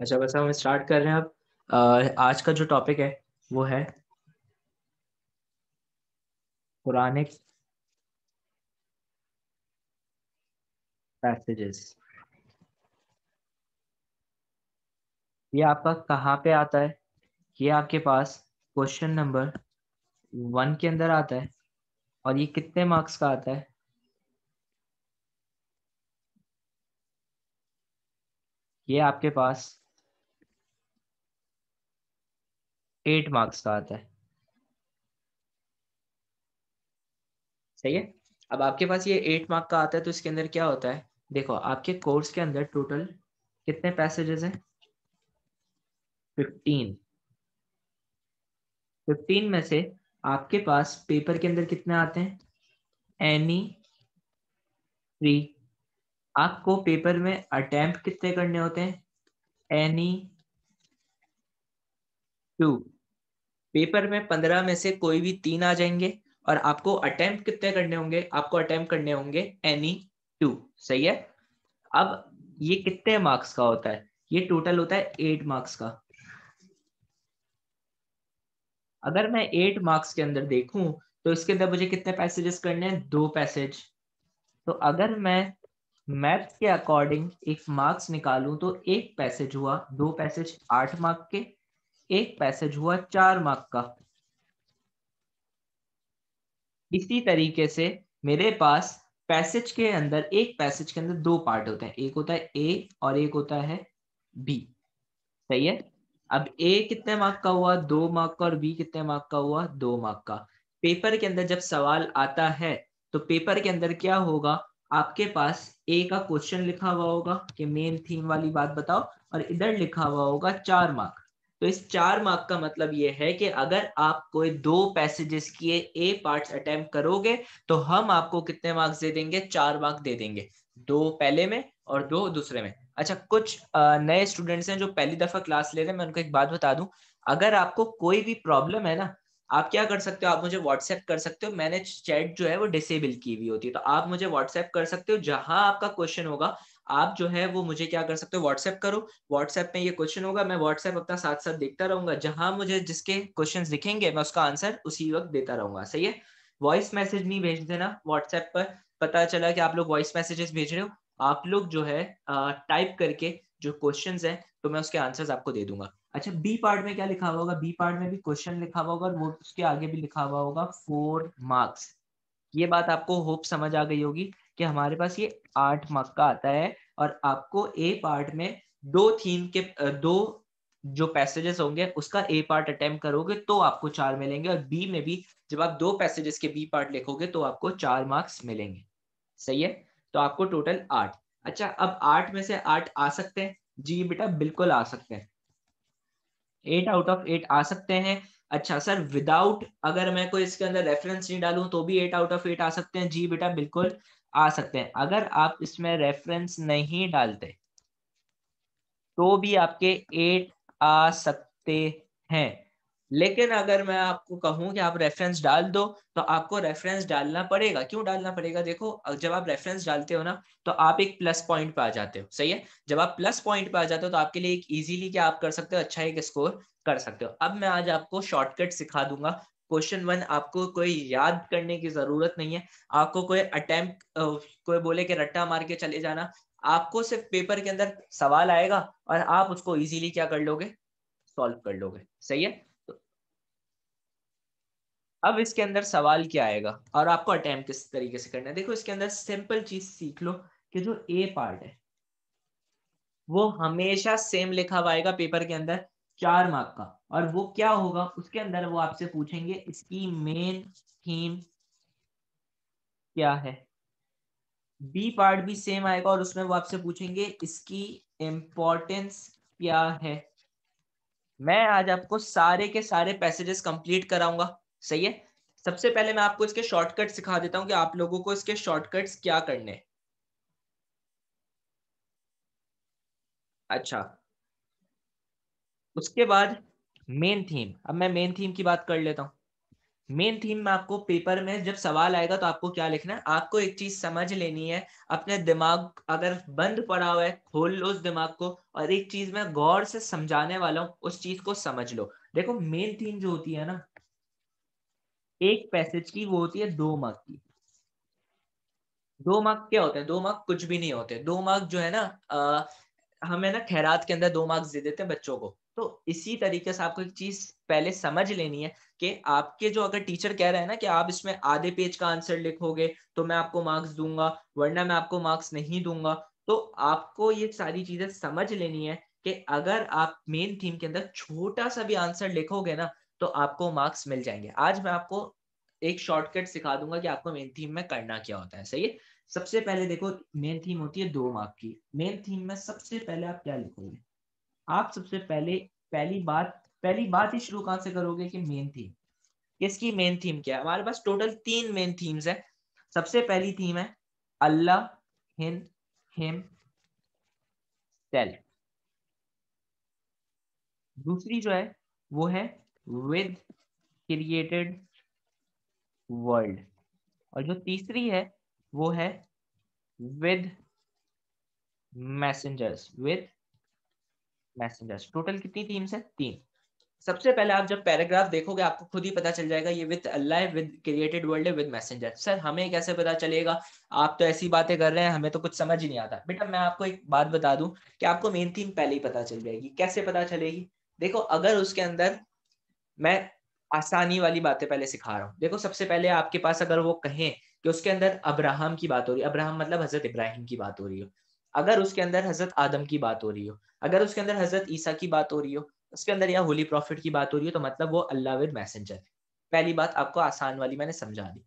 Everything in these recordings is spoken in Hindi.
अच्छा बस हम स्टार्ट कर रहे हैं अब आज का जो टॉपिक है वो है पुरानिक पैसेजेस ये आपका कहाँ पे आता है ये आपके पास क्वेश्चन नंबर वन के अंदर आता है और ये कितने मार्क्स का आता है ये आपके पास एट मार्क्स का आता है सही है अब आपके पास ये एट मार्क का आता है तो इसके अंदर क्या होता है देखो आपके कोर्स के अंदर टोटल कितने पैसेजेस हैं फिफ्टीन फिफ्टीन में से आपके पास पेपर के अंदर कितने आते हैं एनी थ्री आपको पेपर में अटेम्प्ट कितने करने होते हैं एनी टू पेपर में पंद्रह में से कोई भी तीन आ जाएंगे और आपको अटेम्प्ट कितने करने होंगे आपको अटेम्प्ट करने होंगे एनी टू सही है अब ये कितने मार्क्स का होता है ये टोटल होता है एट मार्क्स का अगर मैं एट मार्क्स के अंदर देखूं तो इसके अंदर मुझे कितने पैसेजेस करने हैं दो पैसेज तो अगर मैं मैथ्स के अकॉर्डिंग एक मार्क्स निकालूं तो एक पैसेज हुआ दो पैसेज आठ मार्क के एक पैसेज हुआ चार मार्क का इसी तरीके से मेरे पास पैसेज के अंदर एक पैसेज के अंदर दो पार्ट होते हैं एक होता है ए और एक होता है बी सही है अब ए कितने मार्क का हुआ दो मार्क का और बी कितने मार्क का हुआ दो मार्क का पेपर के अंदर जब सवाल आता है तो पेपर के अंदर क्या होगा आपके पास ए का क्वेश्चन लिखा हुआ होगा कि मेन थीम वाली बात बताओ और इधर लिखा हुआ होगा चार मार्क तो इस चार मार्क का मतलब ये है कि अगर आप कोई दो पैसेजेस किए ए पार्ट्स अटेम्प्ट करोगे तो हम आपको कितने मार्क्स दे देंगे चार मार्क दे देंगे दो पहले में और दो दूसरे में अच्छा कुछ नए स्टूडेंट्स हैं जो पहली दफा क्लास ले रहे हैं मैं उनको एक बात बता दूं अगर आपको कोई भी प्रॉब्लम है ना आप क्या कर सकते हो आप मुझे व्हाट्सएप कर सकते हो मैंने चैट जो है वो डिसेबल की हुई होती है तो आप मुझे व्हाट्सएप कर सकते हो जहां आपका क्वेश्चन होगा आप जो है वो मुझे क्या कर सकते हो व्हाट्सएप करो व्हाट्सएप में ये क्वेश्चन होगा मैं व्हाट्सएप अपना साथ साथ देखता रहूंगा जहां मुझे जिसके क्वेश्चन दिखेंगे मैं उसका आंसर उसी वक्त देता रहूंगा सही है वॉइस मैसेज नहीं भेज देना व्हाट्सएप पर पता चला कि आप लोग वॉइस मैसेजेस भेज रहे हो आप लोग जो है टाइप करके जो क्वेश्चन है तो मैं उसके आंसर आपको दे दूंगा अच्छा बी पार्ट में क्या लिखा हुआ होगा बी पार्ट में भी क्वेश्चन लिखा हुआ होगा और वो उसके आगे भी लिखा हुआ होगा फोर मार्क्स ये बात आपको होप समझ आ गई होगी कि हमारे पास ये आठ मार्क का आता है और आपको ए पार्ट में दो थीम के दो जो पैसेजेस होंगे उसका ए पार्ट अटेम्प्ट करोगे तो आपको चार मिलेंगे और बी में भी जब आप दो पैसेजेस के बी पार्ट लिखोगे तो आपको चार मार्क्स मिलेंगे सही है तो आपको टोटल आठ अच्छा अब आठ में से आठ आ सकते हैं जी बेटा बिल्कुल आ सकते हैं एट आउट ऑफ एट आ सकते हैं अच्छा सर विदाउट अगर मैं कोई इसके अंदर रेफरेंस नहीं डालूं तो भी एट आउट ऑफ एट आ सकते हैं जी बेटा बिल्कुल आ सकते हैं अगर आप इसमें रेफरेंस नहीं डालते तो भी आपके एट आ सकते हैं लेकिन अगर मैं आपको कहूं कि आप रेफरेंस डाल दो तो आपको रेफरेंस डालना पड़ेगा क्यों डालना पड़ेगा देखो जब आप रेफरेंस डालते हो ना तो आप एक प्लस पॉइंट पे आ जाते हो सही है जब आप प्लस पॉइंट पे आ जाते हो तो आपके लिए एक इजीली क्या आप कर सकते हो अच्छा एक स्कोर कर सकते हो अब मैं आज आपको शॉर्टकट सिखा दूंगा क्वेश्चन वन आपको कोई याद करने की जरूरत नहीं है आपको कोई अटेम्प्ट कोई बोले कि रट्टा मार के चले जाना आपको सिर्फ पेपर के अंदर सवाल आएगा और आप उसको इजीली क्या कर लोगे सॉल्व कर लोगे सही है तो अब इसके अंदर सवाल क्या आएगा और आपको अटेम्प्ट किस तरीके से करना है देखो इसके अंदर सिंपल चीज सीख लो कि जो ए पार्ट है वो हमेशा सेम लिखा हुआ आएगा पेपर के अंदर चार मार्क का और वो क्या होगा उसके अंदर वो आपसे पूछेंगे इसकी मेन थीम क्या है बी पार्ट भी सेम आएगा और उसमें वो आपसे पूछेंगे इसकी इम्पोर्टेंस क्या है मैं आज आपको सारे के सारे पैसेजेस कंप्लीट कराऊंगा सही है सबसे पहले मैं आपको इसके शॉर्टकट सिखा देता हूं कि आप लोगों को इसके शॉर्टकट्स क्या करने अच्छा उसके बाद मेन थीम अब मैं मेन थीम की बात कर लेता हूँ मेन थीम में आपको पेपर में जब सवाल आएगा तो आपको क्या लिखना है आपको एक चीज समझ लेनी है अपने दिमाग अगर बंद पड़ा हुआ है खोल लो उस दिमाग को और एक चीज मैं गौर से समझाने वाला हूँ उस चीज को समझ लो देखो मेन थीम जो होती है ना एक पैसेज की वो होती है दो मार्क की दो मार्क क्या होते हैं दो मार्क कुछ भी नहीं होते दो मार्क जो है ना आ, हमें ना खैरात के अंदर दो मार्क्स दे देते हैं बच्चों को तो इसी तरीके से आपको एक चीज पहले समझ लेनी है कि आपके जो अगर टीचर कह रहे हैं ना कि आप इसमें आधे पेज का आंसर लिखोगे तो मैं आपको मार्क्स दूंगा वरना मैं आपको मार्क्स नहीं दूंगा तो आपको ये सारी चीजें समझ लेनी है कि अगर आप मेन थीम के अंदर छोटा सा भी आंसर लिखोगे ना तो आपको मार्क्स मिल जाएंगे आज मैं आपको एक शॉर्टकट सिखा दूंगा कि आपको मेन थीम में करना क्या होता है सही है सबसे पहले देखो मेन थीम होती है दो मार्क की मेन थीम में सबसे पहले आप क्या लिखोगे आप सबसे पहले पहली बात पहली बात ही शुरू कहां से करोगे कि मेन थीम किसकी मेन थीम क्या है हमारे पास टोटल तीन मेन थीम्स है सबसे पहली थीम है अल्लाह हिन हिम सेल्फ दूसरी जो है वो है विद क्रिएटेड वर्ल्ड और जो तीसरी है वो है with messengers with messengers total कितनी थीम्स है तीन सबसे पहले आप जब पैराग्राफ देखोगे आपको खुद ही पता चल जाएगा ये with Allah with created world है विद मैसेंजर सर हमें कैसे पता चलेगा आप तो ऐसी बातें कर रहे हैं हमें तो कुछ समझ ही नहीं आता बेटा मैं आपको एक बात बता दूं कि आपको मेन थीम पहले ही पता चल जाएगी कैसे पता चलेगी देखो अगर उसके अंदर मैं आसानी वाली बातें पहले सिखा रहा हूँ देखो सबसे पहले आपके पास अगर वो कहें कि उसके अंदर अब्राहम की बात हो रही है अब्राहम मतलब हजरत इब्राहिम की बात हो रही है अगर उसके अंदर हजरत आदम की बात हो रही हो अगर उसके अंदर हजरत ईसा की बात हो रही हो उसके अंदर या होली प्रॉफिट की बात हो रही हो तो मतलब वो अल्लाह विद मैसेंजर है पहली बात आपको आसान वाली मैंने समझा दी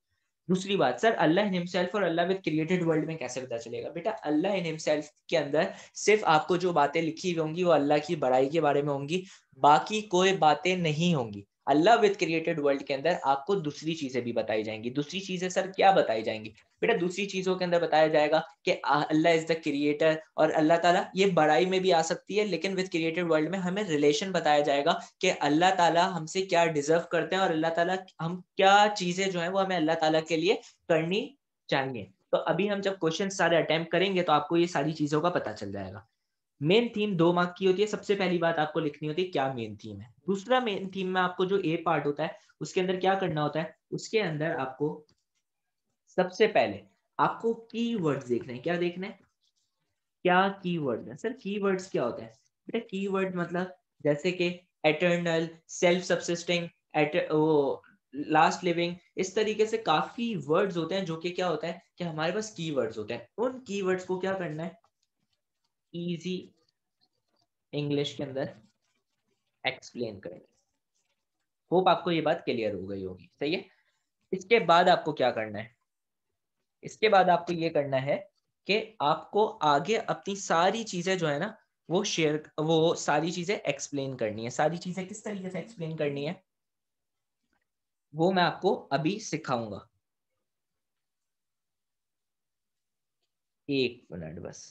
दूसरी बात सर अल्लाह इन हिमसेल्फ और अल्लाह विद क्रिएटेड वर्ल्ड में कैसे पता चलेगा बेटा अल्लाह इन हिमसेल्फ के अंदर सिर्फ आपको जो बातें लिखी हुई होंगी वो अल्लाह की बड़ाई के बारे में होंगी बाकी कोई बातें नहीं होंगी अल्लाह विद क्रिएटेड वर्ल्ड के अंदर आपको दूसरी चीजें भी बताई जाएंगी दूसरी चीजें सर क्या बताई जाएंगी बेटा दूसरी चीजों के अंदर बताया जाएगा कि अल्लाह इज द क्रिएटर और अल्लाह ताला ये बड़ाई में भी आ सकती है लेकिन विद क्रिएटेड वर्ल्ड में हमें रिलेशन बताया जाएगा कि अल्लाह ताला हमसे क्या डिजर्व करते हैं और अल्लाह ताला हम क्या चीजें जो है वो हमें अल्लाह ताला के लिए करनी चाहिए तो अभी हम जब क्वेश्चन सारे अटेम्प्ट करेंगे तो आपको ये सारी चीजों का पता चल जाएगा मेन थीम दो मार्क की होती है सबसे पहली बात आपको लिखनी होती है क्या मेन थीम है दूसरा मेन थीम में आपको जो ए पार्ट होता है उसके अंदर क्या करना होता है उसके अंदर आपको सबसे पहले आपको की वर्ड देखना है क्या देखना है क्या की वर्ड है सर की वर्ड्स क्या होता है बेटा की वर्ड मतलब जैसे कि एटर्नल सेल्फ सब्सिस्टिंग वो लास्ट लिविंग इस तरीके से काफी वर्ड्स होते हैं जो कि क्या होता है कि हमारे पास की वर्ड्स होते हैं उन की वर्ड्स को क्या करना है इजी इंग्लिश के अंदर एक्सप्लेन करेंगे होप आपको ये बात क्लियर हो गई होगी सही है इसके बाद आपको क्या करना है इसके बाद आपको ये करना है कि आपको आगे अपनी सारी चीजें जो है ना वो शेयर वो सारी चीजें एक्सप्लेन करनी है सारी चीजें किस तरीके से एक्सप्लेन करनी है वो मैं आपको अभी सिखाऊंगा एक मिनट बस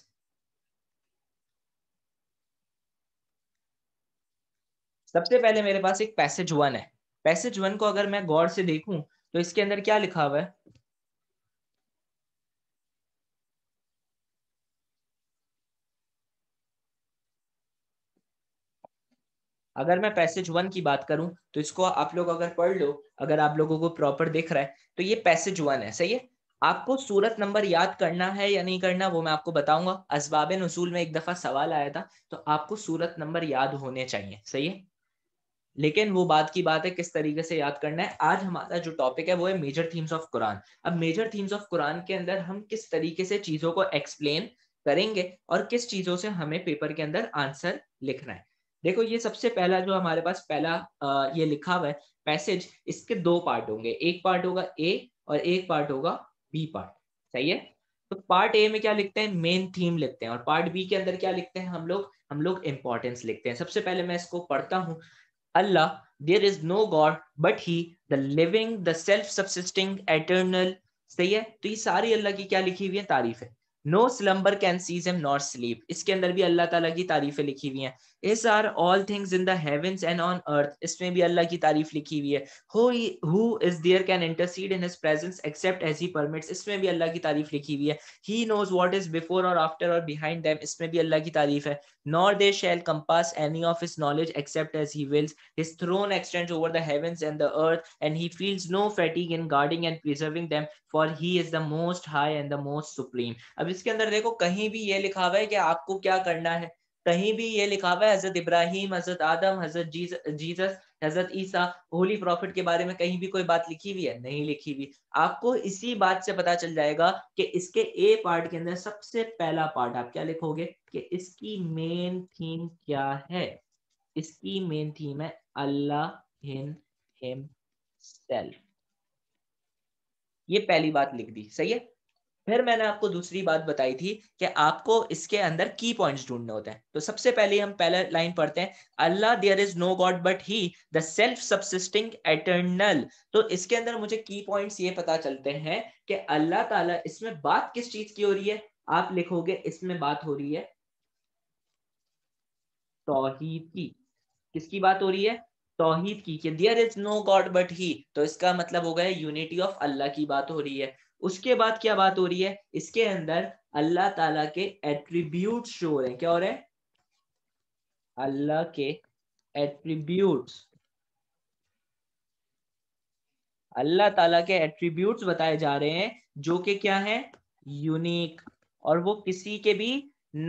सबसे पहले मेरे पास एक पैसेज वन है पैसेज वन को अगर मैं गौर से देखूं तो इसके अंदर क्या लिखा हुआ है अगर मैं पैसेज वन की बात करूं तो इसको आप लोग अगर पढ़ लो अगर आप लोगों को प्रॉपर दिख रहा है तो ये पैसेज वन है सही है आपको सूरत नंबर याद करना है या नहीं करना वो मैं आपको बताऊंगा असबाब नजूल में एक दफा सवाल आया था तो आपको सूरत नंबर याद होने चाहिए सही है लेकिन वो बात की बात है किस तरीके से याद करना है आज हमारा जो टॉपिक है वो है मेजर थीम्स ऑफ कुरान अब मेजर थीम्स ऑफ कुरान के अंदर हम किस तरीके से चीजों को एक्सप्लेन करेंगे और किस चीजों से हमें पेपर के अंदर आंसर लिखना है देखो ये सबसे पहला जो हमारे पास पहला आ, ये लिखा हुआ है पैसेज इसके दो पार्ट होंगे एक पार्ट होगा ए और एक पार्ट होगा बी पार्ट सही है तो पार्ट ए में क्या लिखते हैं मेन थीम लिखते हैं और पार्ट बी के अंदर क्या लिखते हैं हम लोग हम लोग इंपॉर्टेंस लिखते हैं सबसे पहले मैं इसको पढ़ता हूँ Allah, there is no God but He, the living, the self-subsisting, eternal. सही है तो ये सारी अल्लाह की क्या लिखी हुई है तारीफ है no slumber can seize him not sleep इसके अंदर भी अल्लाह ताला की तारीफें लिखी हुई हैं is are all things in the heavens and on earth. Isme may be ki tarif likhi hui who is there can intercede in his presence except as he permits. Isme may be ki tarif likhi hui He knows what is before or after or behind them. Isme bhi Allah ki tarif hai. Nor they shall compass any of his knowledge except as he wills. His throne extends over the heavens and the earth and he feels no fatigue in guarding and preserving them for he is the most high and the most supreme. Ab iske andar dekho kahin bhi ye likha hua hai ki aapko kya कहीं भी ये लिखा हुआ है हजरत इब्राहिम हजरत आदम हजरत जीजस हजरत ईसा होली प्रॉफिट के बारे में कहीं भी कोई बात लिखी हुई है नहीं लिखी हुई आपको इसी बात से पता चल जाएगा कि इसके ए पार्ट के अंदर सबसे पहला पार्ट आप क्या लिखोगे कि इसकी मेन थीम क्या है इसकी मेन थीम है अल्लाह इन हिम सेल्फ ये पहली बात लिख दी सही है फिर मैंने आपको दूसरी बात बताई थी कि आपको इसके अंदर की पॉइंट्स ढूंढने होते हैं तो सबसे पहले हम पहले लाइन पढ़ते हैं Allah there is no god but he the self subsisting eternal तो इसके अंदर मुझे की पॉइंट्स ये पता चलते हैं कि अल्लाह ताला इसमें बात किस चीज की हो रही है आप लिखोगे इसमें बात हो रही है तोहीद की किसकी बात हो रही है तोहीद की कि there is no god but he तो इसका मतलब हो गया यूनिटी ऑफ अल्लाह की बात हो रही है उसके बाद क्या बात हो रही है इसके अंदर अल्लाह ताला के एट्रीब्यूट शो हो रहे हैं क्या हो रहे हैं अल्लाह के एट्रीब्यूट अल्लाह ताला के एट्रीब्यूट्स बताए जा रहे हैं जो कि क्या है यूनिक और वो किसी के भी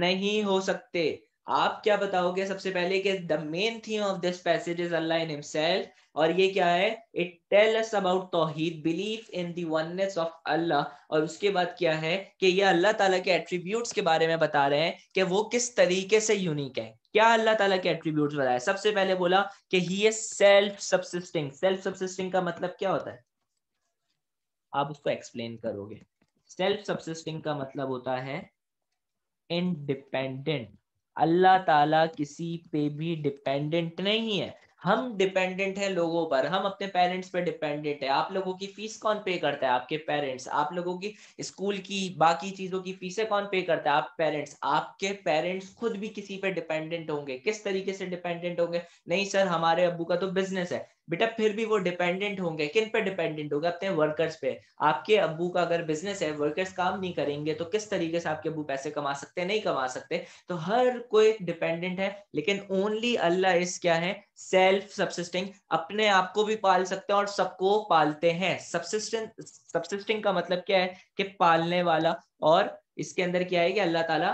नहीं हो सकते आप क्या बताओगे सबसे पहले कि the main theme of this passage is Allah in himself और ये क्या है इट टेल अस अबाउट तौहीद belief in the oneness of Allah और उसके बाद क्या है कि ये अल्लाह ताला के एट्रीब्यूट्स के बारे में बता रहे हैं कि वो किस तरीके से यूनिक है क्या अल्लाह ताला के एट्रीब्यूट्स बताए सबसे पहले बोला कि he is self subsisting self subsisting का मतलब क्या होता है आप उसको एक्सप्लेन करोगे सेल्फ सबसिस्टिंग का मतलब होता है इंडिपेंडेंट अल्लाह ताला किसी पे भी डिपेंडेंट नहीं है हम डिपेंडेंट हैं लोगों पर हम अपने पेरेंट्स पे डिपेंडेंट है आप लोगों की फीस कौन पे करता है आपके पेरेंट्स आप लोगों की स्कूल की बाकी चीजों की फीसें कौन पे करता है आप पेरेंट्स आपके पेरेंट्स खुद भी किसी पे डिपेंडेंट होंगे किस तरीके से डिपेंडेंट होंगे नहीं सर हमारे अबू का तो बिजनेस है बेटा फिर भी वो डिपेंडेंट होंगे किन पे डिपेंडेंट होगा अपने वर्कर्स पे आपके अबू का अगर बिजनेस है वर्कर्स काम नहीं करेंगे तो किस तरीके से आपके अबू पैसे कमा सकते नहीं कमा सकते तो हर कोई डिपेंडेंट है लेकिन ओनली अल्लाह इस क्या है सेल्फ सब्सिस्टिंग अपने आप को भी पाल सकते हैं और सबको पालते हैं सब्सिस्टिंग सब्सिस्टिंग का मतलब क्या है कि पालने वाला और इसके अंदर क्या है कि अल्लाह ताला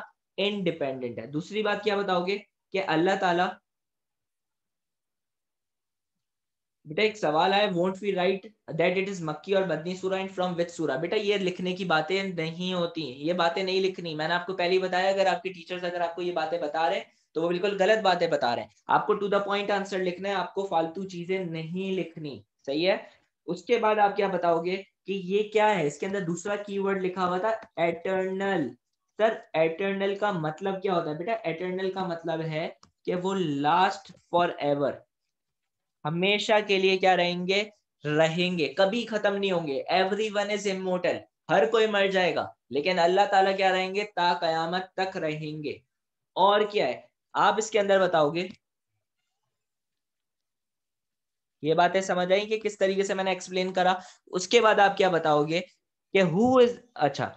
इनडिपेंडेंट है दूसरी बात क्या बताओगे कि अल्लाह ताला बेटा एक सवाल है what we write that it is मक्की और बदनी सूरा एंड फ्रॉम विथ सूरा बेटा ये लिखने की बातें नहीं होती हैं ये बातें नहीं लिखनी मैंने आपको पहले ही बताया अगर आपके टीचर्स अगर आपको ये बातें बता रहे हैं तो वो बिल्कुल गलत बातें बता रहे हैं आपको टू द पॉइंट आंसर लिखना है आपको फालतू चीजें नहीं लिखनी सही है उसके बाद आप क्या बताओगे कि ये क्या है इसके अंदर दूसरा की लिखा हुआ था एटर्नल सर एटर्नल का मतलब क्या होता है बेटा एटर्नल का मतलब है कि वो लास्ट फॉर एवर हमेशा के लिए क्या रहेंगे रहेंगे कभी खत्म नहीं होंगे एवरी वन इज इमोटल हर कोई मर जाएगा लेकिन अल्लाह ताला क्या रहेंगे ता कयामत तक रहेंगे और क्या है आप इसके अंदर बताओगे ये बातें समझ आई कि किस तरीके से मैंने एक्सप्लेन करा उसके बाद आप क्या बताओगे कि हु इज अच्छा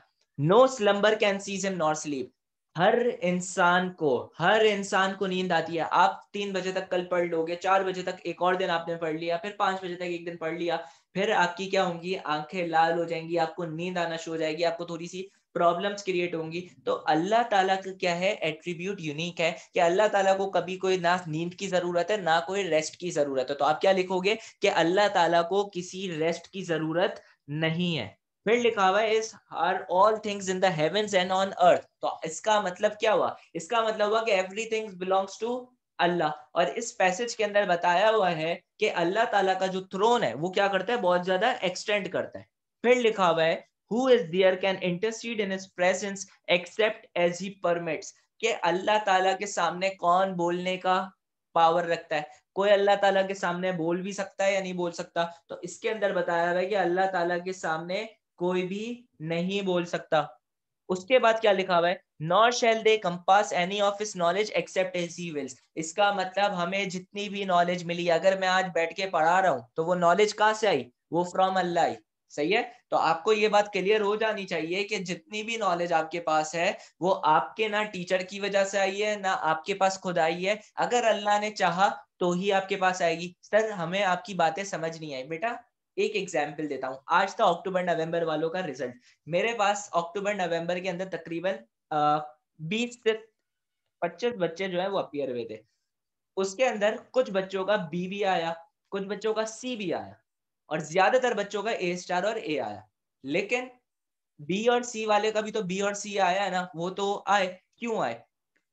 no slumber can seize him not sleep हर इंसान को हर इंसान को नींद आती है आप तीन बजे तक कल पढ़ लोगे चार बजे तक एक और दिन आपने पढ़ लिया फिर पांच बजे तक एक दिन पढ़ लिया फिर आपकी क्या होंगी आंखें लाल हो जाएंगी आपको नींद आना शुरू हो जाएगी आपको थोड़ी सी प्रॉब्लम्स क्रिएट होंगी तो अल्लाह ताला का क्या है एट्रीब्यूट यूनिक है कि अल्लाह ताला को कभी कोई ना नींद की जरूरत है ना कोई रेस्ट की जरूरत है तो आप क्या लिखोगे कि अल्लाह ताला को किसी रेस्ट की जरूरत नहीं है फिर लिखा हुआ है इस are all things in the heavens and on earth तो इसका मतलब क्या हुआ इसका मतलब हुआ कि एवरीथिंग बिलोंग्स टू अल्लाह और इस पैसेज के अंदर बताया हुआ है कि अल्लाह ताला का जो थ्रोन है वो क्या करता है बहुत ज्यादा एक्सटेंड करता है फिर लिखा हुआ है who is there can intercede in his presence except as he permits कि अल्लाह ताला के सामने कौन बोलने का पावर रखता है कोई अल्लाह ताला के सामने बोल भी सकता है या नहीं बोल सकता तो इसके अंदर बताया हुआ है कि अल्लाह ताला के सामने कोई भी नहीं बोल सकता उसके बाद क्या लिखा हुआ है not shall they compass any of his knowledge except as he wills इसका मतलब हमें जितनी भी नॉलेज मिली अगर मैं आज बैठ के पढ़ा रहा हूँ तो वो नॉलेज कहाँ से आई वो फ्रॉम अल्लाह आई सही है तो आपको ये बात क्लियर हो जानी चाहिए कि जितनी भी नॉलेज आपके पास है वो आपके ना टीचर की वजह से आई है ना आपके पास खुद आई है अगर अल्लाह ने चाहा तो ही आपके पास आएगी सर हमें आपकी बातें समझ नहीं आई बेटा एक एग्जाम्पल देता हूँ आज था अक्टूबर नवंबर वालों का रिजल्ट मेरे पास अक्टूबर नवंबर के अंदर तकरीबन बीस से पच्चीस बच्चे जो है वो अपियर हुए थे उसके अंदर कुछ बच्चों का बी भी आया कुछ बच्चों का सी भी आया और ज्यादातर बच्चों का ए स्टार और ए आया लेकिन बी और सी वाले का भी तो बी और सी आया है ना वो तो आए क्यों आए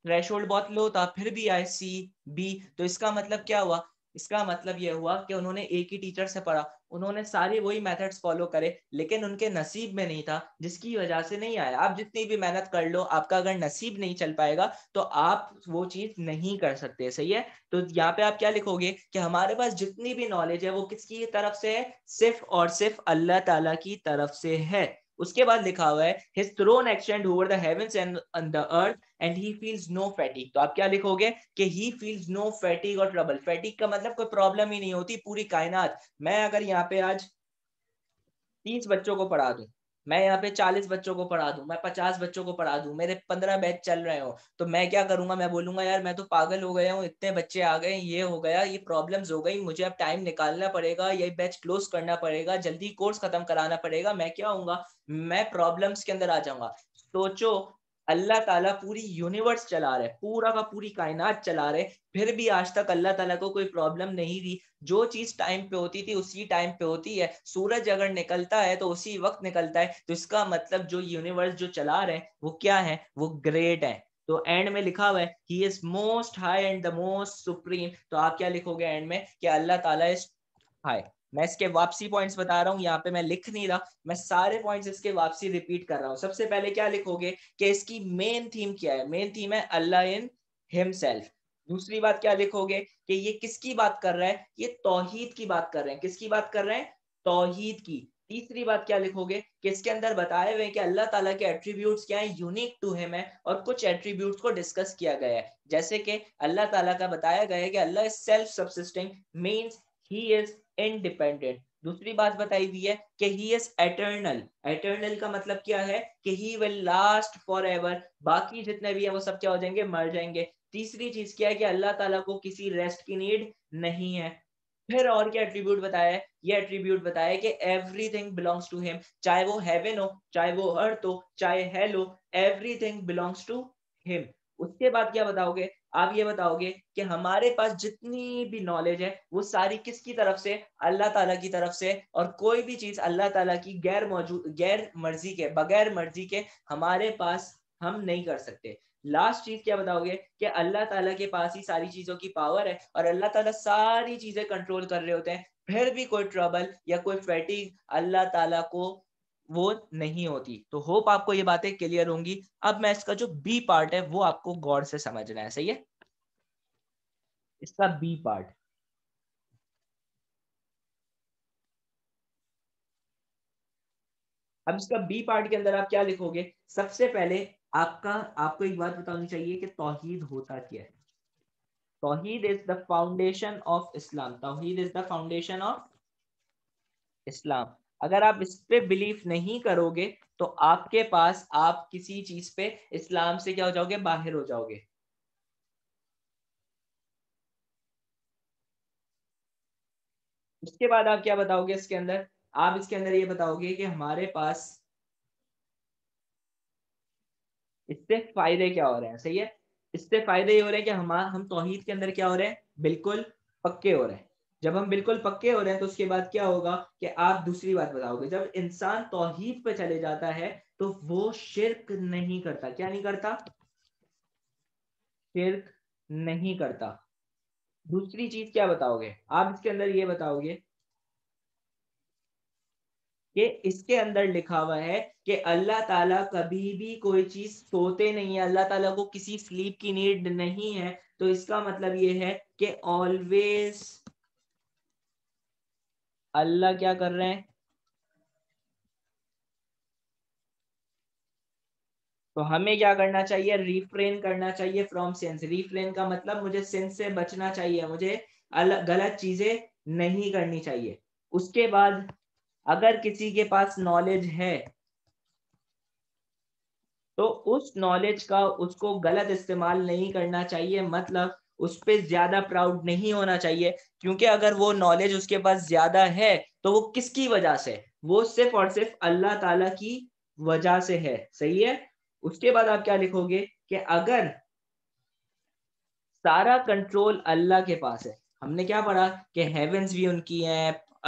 थ्रेश बहुत लो था फिर भी आए सी बी तो इसका मतलब क्या हुआ इसका मतलब यह हुआ कि उन्होंने एक ही टीचर से पढ़ा उन्होंने सारे वही मेथड्स फॉलो करे लेकिन उनके नसीब में नहीं था जिसकी वजह से नहीं आया आप जितनी भी मेहनत कर लो आपका अगर नसीब नहीं चल पाएगा तो आप वो चीज नहीं कर सकते सही है तो यहाँ पे आप क्या लिखोगे कि हमारे पास जितनी भी नॉलेज है वो किसकी तरफ से है सिर्फ और सिर्फ अल्लाह तला की तरफ से है उसके बाद लिखा हुआ है his throne extend over the and the earth and he feels no fatigue तो आप क्या लिखोगे कि ही फील्स नो फैटिक और ट्रबल फैटिक का मतलब कोई प्रॉब्लम ही नहीं होती पूरी कायनात मैं अगर यहाँ पे आज तीस बच्चों को पढ़ा दू मैं यहाँ पे चालीस बच्चों को पढ़ा दू मैं पचास बच्चों को पढ़ा दू मेरे पंद्रह बैच चल रहे हो तो मैं क्या करूंगा मैं बोलूंगा यार मैं तो पागल हो गया हूँ इतने बच्चे आ गए ये हो गया ये प्रॉब्लम्स हो गई मुझे अब टाइम निकालना पड़ेगा ये बैच क्लोज करना पड़ेगा जल्दी कोर्स खत्म कराना पड़ेगा मैं क्या हूँ मैं प्रॉब्लम्स के अंदर आ जाऊंगा सोचो अल्लाह ताला पूरी यूनिवर्स चला रहे पूरा का पूरी कायनात चला रहे फिर भी आज तक अल्लाह ताला को कोई प्रॉब्लम नहीं थी जो चीज टाइम पे होती थी उसी टाइम पे होती है सूरज अगर निकलता है तो उसी वक्त निकलता है तो इसका मतलब जो यूनिवर्स जो चला रहे हैं वो क्या है वो ग्रेट है तो एंड में लिखा हुआ है he is most high and the most supreme तो आप क्या लिखोगे एंड में कि अल्लाह ताला इज हाई मैं इसके वापसी पॉइंट्स बता रहा हूँ यहाँ पे मैं लिख नहीं रहा मैं सारे पॉइंट्स इसके वापसी रिपीट कर रहा हूँ सबसे पहले क्या लिखोगे कि इसकी मेन थीम क्या है मेन थीम है अल्लाह इन हिमसेल्फ दूसरी बात क्या लिखोगे कि ये किसकी बात कर रहा है ये तोहहीद की बात कर रहे हैं किसकी बात कर रहे हैं तोहहीद की तीसरी बात क्या लिखोगे कि इसके अंदर बताए हुए कि अल्लाह ताला के एट्रीब्यूट्स क्या हैं यूनिक टू हिम है और कुछ एट्रीब्यूट्स को डिस्कस किया गया है जैसे कि अल्लाह ताला का बताया गया है कि Allah is self subsisting means he is independent दूसरी बात बताई हुई है कि ही इज एटर्नल एटर्नल का मतलब क्या है कि he will last forever बाकी जितने भी है वो सब क्या हो जाएंगे मर जाएंगे तीसरी चीज क्या है कि अल्लाह ताला को किसी रेस्ट की नीड नहीं है फिर और क्या एट्रीब्यूट बताया है ये एट्रीब्यूट बताया कि एवरीथिंग बिलोंग्स टू हिम चाहे वो हेवन हो चाहे वो अर्थ हो चाहे हेल हो एवरीथिंग बिलोंग्स टू हिम उसके बाद क्या बताओगे आप ये बताओगे कि हमारे पास जितनी भी नॉलेज है वो सारी किसकी तरफ से अल्लाह ताला की तरफ से और कोई भी चीज अल्लाह ताला की गैर मौजूद गैर मर्जी के बगैर मर्जी के हमारे पास हम नहीं कर सकते लास्ट चीज क्या बताओगे कि अल्लाह ताला के पास ही सारी चीजों की पावर है और अल्लाह ताला सारी चीजें कंट्रोल कर रहे होते हैं फिर भी कोई ट्रबल या कोई फैटिंग अल्लाह ताला को वो नहीं होती तो होप आपको ये बातें क्लियर होंगी अब मैं इसका जो बी पार्ट है वो आपको गौर से समझना है सही है इसका बी पार्ट अब इसका बी पार्ट के अंदर आप क्या लिखोगे सबसे पहले आपका आपको एक बात बतानी चाहिए कि तोहीद होता क्या है तोहीद is the foundation of Islam तोहीद is the foundation of Islam अगर आप इस पे बिलीव नहीं करोगे तो आपके पास आप किसी चीज पे इस्लाम से क्या हो जाओगे बाहर हो जाओगे उसके बाद आप क्या बताओगे इसके अंदर आप इसके अंदर ये बताओगे कि हमारे पास इससे फायदे क्या हो रहे हैं सही है इससे फायदे ये हो रहे हैं कि हम हम तोहहीद के अंदर क्या हो रहे हैं बिल्कुल पक्के हो रहे हैं जब हम बिल्कुल पक्के हो रहे हैं तो उसके बाद क्या होगा कि आप दूसरी बात बताओगे जब इंसान तोहहीद पे चले जाता है तो वो शिरक नहीं करता क्या नहीं करता शिरक नहीं करता दूसरी चीज क्या बताओगे आप इसके अंदर ये बताओगे कि इसके अंदर लिखा हुआ है कि अल्लाह ताला कभी भी कोई चीज सोते नहीं है अल्लाह ताला को किसी स्लीप की नीड नहीं है तो इसका मतलब ये है कि ऑलवेज अल्लाह क्या कर रहे हैं तो हमें क्या करना चाहिए रिफ्रेन करना चाहिए फ्रॉम सेंस रिफ्रेन का मतलब मुझे सेंस से बचना चाहिए मुझे गलत चीजें नहीं करनी चाहिए उसके बाद अगर किसी के पास नॉलेज है तो उस नॉलेज का उसको गलत इस्तेमाल नहीं करना चाहिए मतलब उस पर ज्यादा प्राउड नहीं होना चाहिए क्योंकि अगर वो नॉलेज उसके पास ज्यादा है तो वो किसकी वजह से वो सिर्फ और सिर्फ अल्लाह ताला की वजह से है सही है उसके बाद आप क्या लिखोगे कि अगर सारा कंट्रोल अल्लाह के पास है हमने क्या पढ़ा कि हेवेंस भी उनकी है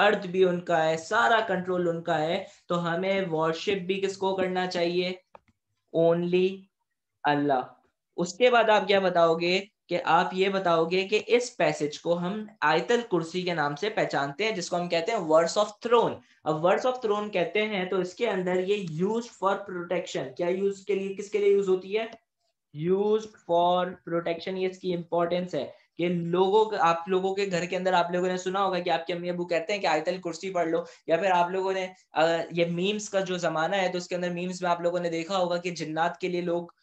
अर्थ भी उनका है सारा कंट्रोल उनका है तो हमें वॉरशिप भी किसको करना चाहिए ओनली अल्लाह उसके बाद आप क्या बताओगे कि आप ये बताओगे कि इस पैसेज को हम आयतल कुर्सी के नाम से पहचानते हैं जिसको हम कहते हैं वर्ड्स ऑफ थ्रोन अब वर्ड्स ऑफ थ्रोन कहते हैं तो इसके अंदर ये यूज फॉर प्रोटेक्शन क्या यूज के लिए किसके लिए यूज होती है यूज फॉर प्रोटेक्शन ये इसकी इंपॉर्टेंस है कि लोगों आप लोगों के घर के अंदर आप लोगों ने सुना होगा कि आपके अम्मी अबू कहते हैं कि आयतल कुर्सी पढ़ लो या फिर आप लोगों ने ये मीम्स का जो जमाना है तो उसके अंदर मीम्स में आप लोगों ने देखा होगा कि जिन्नात के लिए लोग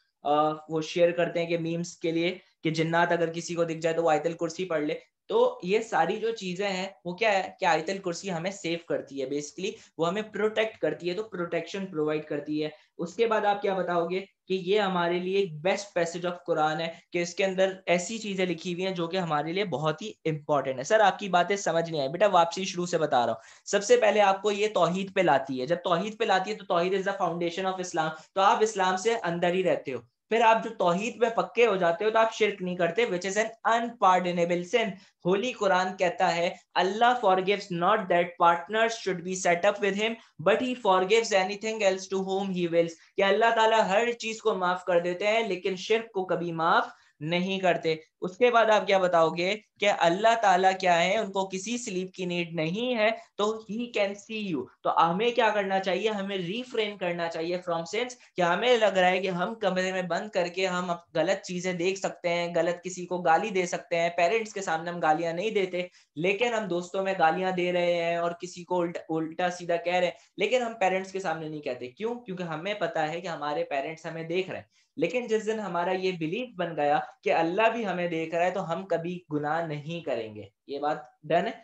वो शेयर करते हैं कि मीम्स के लिए कि जिन्नात अगर किसी को दिख जाए तो वो आयतल कुर्सी पढ़ ले तो ये सारी जो चीजें हैं वो क्या है कि आयतल कुर्सी हमें सेव करती है बेसिकली वो हमें प्रोटेक्ट करती है तो प्रोटेक्शन प्रोवाइड करती है उसके बाद आप क्या बताओगे कि ये हमारे लिए एक बेस्ट पैसेज ऑफ कुरान है कि इसके अंदर ऐसी चीजें लिखी हुई हैं जो कि हमारे लिए बहुत ही इंपॉर्टेंट है सर आपकी बातें समझ नहीं आई बेटा वापसी शुरू से बता रहा हूँ सबसे पहले आपको ये तोहहीद पे लाती है जब तोहहीद पे लाती है तो तोहहीद is the foundation of Islam तो आप इस्लाम से अंदर ही रहते हो फिर आप जो तोहहीद में पक्के हो जाते हो तो आप शिरक नहीं करते which is an unpardonable sin holy Quran कहता है Allah forgives not that partner should be set up with him but he forgives anything else to whom he wills कि अल्लाह ताला हर चीज को माफ कर देते हैं लेकिन शिरक को कभी माफ नहीं करते उसके बाद आप क्या बताओगे कि अल्लाह ताला क्या है उनको किसी स्लीप की नीड नहीं है तो ही कैन सी यू तो हमें क्या करना चाहिए हमें रिफ्रेन करना चाहिए फ्रॉम सेंस कि हमें लग रहा है कि हम कमरे में बंद करके हम गलत चीजें देख सकते हैं गलत किसी को गाली दे सकते हैं पेरेंट्स के सामने हम गालियां नहीं देते लेकिन हम दोस्तों में गालियां दे रहे हैं और किसी को उल्टा उल्टा सीधा कह रहे हैं लेकिन हम पेरेंट्स के सामने नहीं कहते क्यों क्योंकि हमें पता है कि हमारे पेरेंट्स हमें देख रहे हैं लेकिन जिस दिन हमारा ये बिलीफ बन गया कि अल्लाह भी हमें हमें देख रहा है तो हम कभी गुनाह नहीं करेंगे ये बात डन है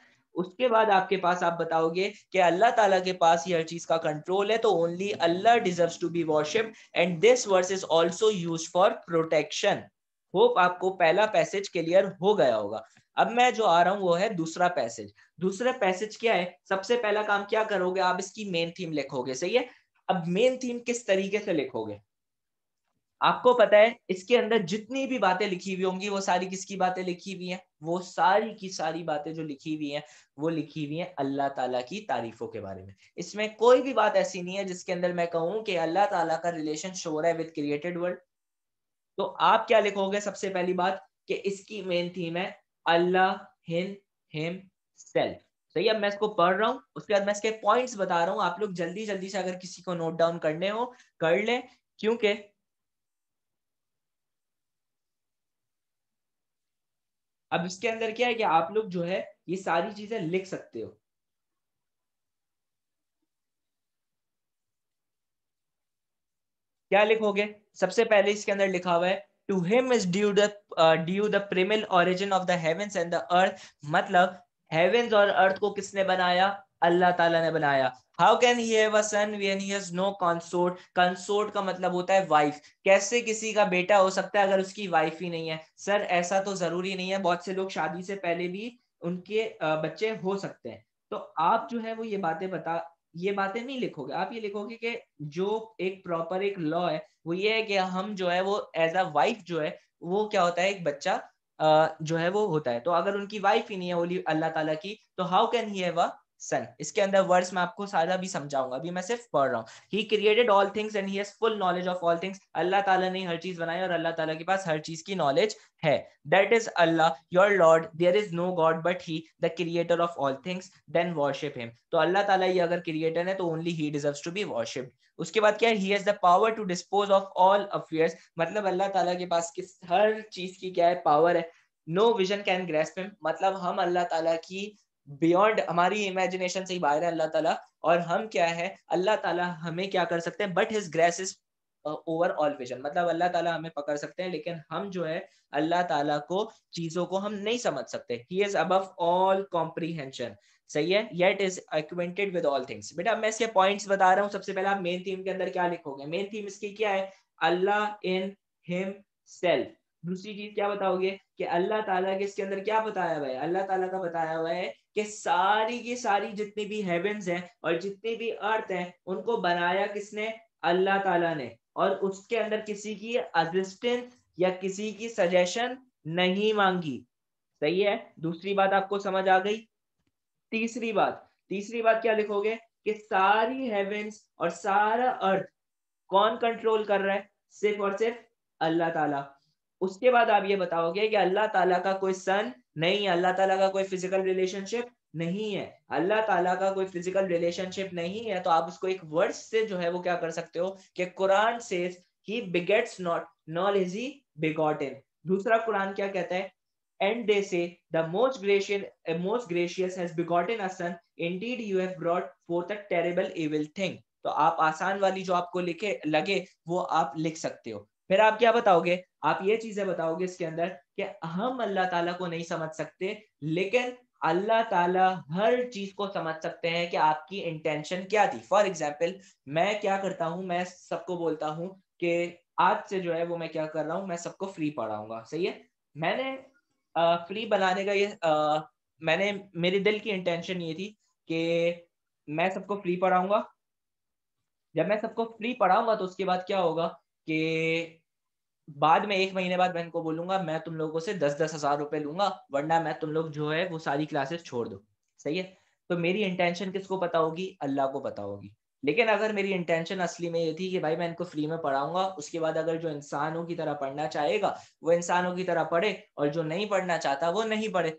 उसके बाद आपके पास आप बताओगे कि अल्लाह ताला के पास ही हर चीज का कंट्रोल है तो only Allah deserve to be worship and this verse is also use for protection hope आपको पहला पैसेज क्लियर हो गया होगा अब मैं जो आ रहा हूँ वो है दूसरा पैसेज दूसरा पैसेज क्या है सबसे पहला काम क्या करोगे आप इसकी मेन थीम लिखोगे सही है अब मेन थीम किस तरीके से लिखोगे आपको पता है इसके अंदर जितनी भी बातें लिखी हुई होंगी वो सारी किसकी बातें लिखी हुई हैं वो सारी की सारी बातें जो लिखी हुई हैं वो लिखी हुई हैं अल्लाह ताला की तारीफों के बारे में इसमें कोई भी बात ऐसी नहीं है जिसके अंदर मैं कहूँ कि अल्लाह ताला का रिलेशन शो रहा है विद क्रिएटेड वर्ल्ड तो आप क्या लिखोगे सबसे पहली बात कि इसकी मेन थीम है अल्लाह हिन हिम सेल्फ सही अब मैं इसको पढ़ रहा हूँ उसके बाद मैं इसके पॉइंट्स बता रहा हूँ आप लोग जल्दी जल्दी से अगर किसी को नोट डाउन करने हो कर लें क्योंकि अब इसके अंदर क्या है कि आप लोग जो है ये सारी चीजें लिख सकते हो क्या लिखोगे सबसे पहले इसके अंदर लिखा हुआ है to him is due due the primal origin of the heavens and the earth मतलब हेवेंस और अर्थ को किसने बनाया अल्लाह ताला ने बनाया how can he have a son when he has no consort consort का मतलब होता है वाइफ कैसे किसी का बेटा हो सकता है अगर उसकी वाइफ ही नहीं है सर ऐसा तो जरूरी नहीं है बहुत से लोग शादी से पहले भी उनके बच्चे हो सकते हैं तो आप जो है वो ये बातें बता ये बातें नहीं लिखोगे आप ये लिखोगे कि जो एक प्रॉपर एक लॉ है वो ये है कि हम जो है वो एज अ वाइफ जो है वो क्या होता है एक बच्चा जो है वो होता है तो अगर उनकी वाइफ ही नहीं है अल्लाह ताला की तो how can he have a son इसके अंदर वर्ड्स मैं आपको सारा भी समझाऊंगा अभी मैं सिर्फ पढ़ रहा हूँ he created all things and he has full knowledge of all things Allah ताला ने हर चीज बनाई और अल्लाह ताला के पास हर चीज की नॉलेज है that is Allah your lord there is no god but he the creator of all things then worship him तो अल्लाह ताला ही अगर क्रिएटर है तो only he deserves to be worshipped उसके बाद क्या he has the power to dispose of all affairs मतलब अल्लाह ताला के पास किस हर चीज की क्या है पावर है no vision can grasp him मतलब हम अल्लाह ताला की बियॉन्ड हमारी इमेजिनेशन से ही बाहर है अल्लाह ताला और हम क्या है अल्लाह ताला हमें क्या कर सकते हैं but his grace is over all vision मतलब अल्लाह ताला हमें पकड़ सकते हैं लेकिन हम जो है अल्लाह ताला को चीजों को हम नहीं समझ सकते he is above all comprehension सही है yet is acquainted with all things बेटा मैं इसके पॉइंट्स बता रहा हूँ सबसे पहले आप मेन थीम के अंदर क्या लिखोगे मेन थीम इसकी क्या है अल्लाह इन हिम सेल्फ दूसरी चीज क्या बताओगे कि अल्लाह ताला के इसके अंदर क्या बताया हुआ है अल्लाह ताला का बताया हुआ है कि सारी की सारी जितनी भी हेवेंस हैं और जितनी भी अर्थ हैं उनको बनाया किसने अल्लाह ताला ने और उसके अंदर किसी की असिस्टेंस या किसी की सजेशन नहीं मांगी सही है दूसरी बात आपको समझ आ गई तीसरी बात तीसरी बात क्या लिखोगे कि सारी हेवेंस और सारा अर्थ कौन कंट्रोल कर रहा है सिर्फ और सिर्फ अल्लाह ताला उसके बाद आप ये बताओगे कि अल्लाह ताला का कोई सन नहीं है अल्लाह ताला का कोई फिजिकल रिलेशनशिप नहीं है अल्लाह ताला का कोई फिजिकल रिलेशनशिप नहीं है तो आप उसको एक वर्ड से जो है वो क्या कर सकते हो कि कुरान से he begets not nor is he begotten दूसरा कुरान क्या कहता है and they say the most gracious most gracious has begotten a son son you have brought forth the a evil thing तो आप आसान वाली जो आपको लिखे लगे वो आप लिख सकते हो फिर आप क्या बताओगे आप ये चीजें बताओगे इसके अंदर कि हम अल्लाह ताला को नहीं समझ सकते लेकिन अल्लाह ताला हर चीज को समझ सकते हैं कि आपकी इंटेंशन क्या थी फॉर एग्जाम्पल मैं क्या करता हूँ मैं सबको बोलता हूँ कि आज से जो है वो मैं क्या कर रहा हूँ मैं सबको फ्री पढ़ाऊंगा सही है मैंने आ, फ्री बनाने का ये आ, मैंने मेरे दिल की इंटेंशन ये थी कि मैं सबको फ्री पढ़ाऊंगा जब मैं सबको फ्री पढ़ाऊंगा तो उसके बाद क्या होगा कि बाद में एक महीने बाद मैं इनको बोलूंगा मैं तुम लोगों से दस दस हजार रुपए लूंगा वरना मैं तुम लोग जो है वो सारी क्लासेस छोड़ दो सही है तो मेरी इंटेंशन किसको पता होगी अल्लाह को पता होगी लेकिन अगर मेरी इंटेंशन असली में ये थी कि भाई मैं इनको फ्री में पढ़ाऊंगा उसके बाद अगर जो इंसानों की तरह पढ़ना चाहेगा वो इंसानों की तरह पढ़े और जो नहीं पढ़ना चाहता वो नहीं पढ़े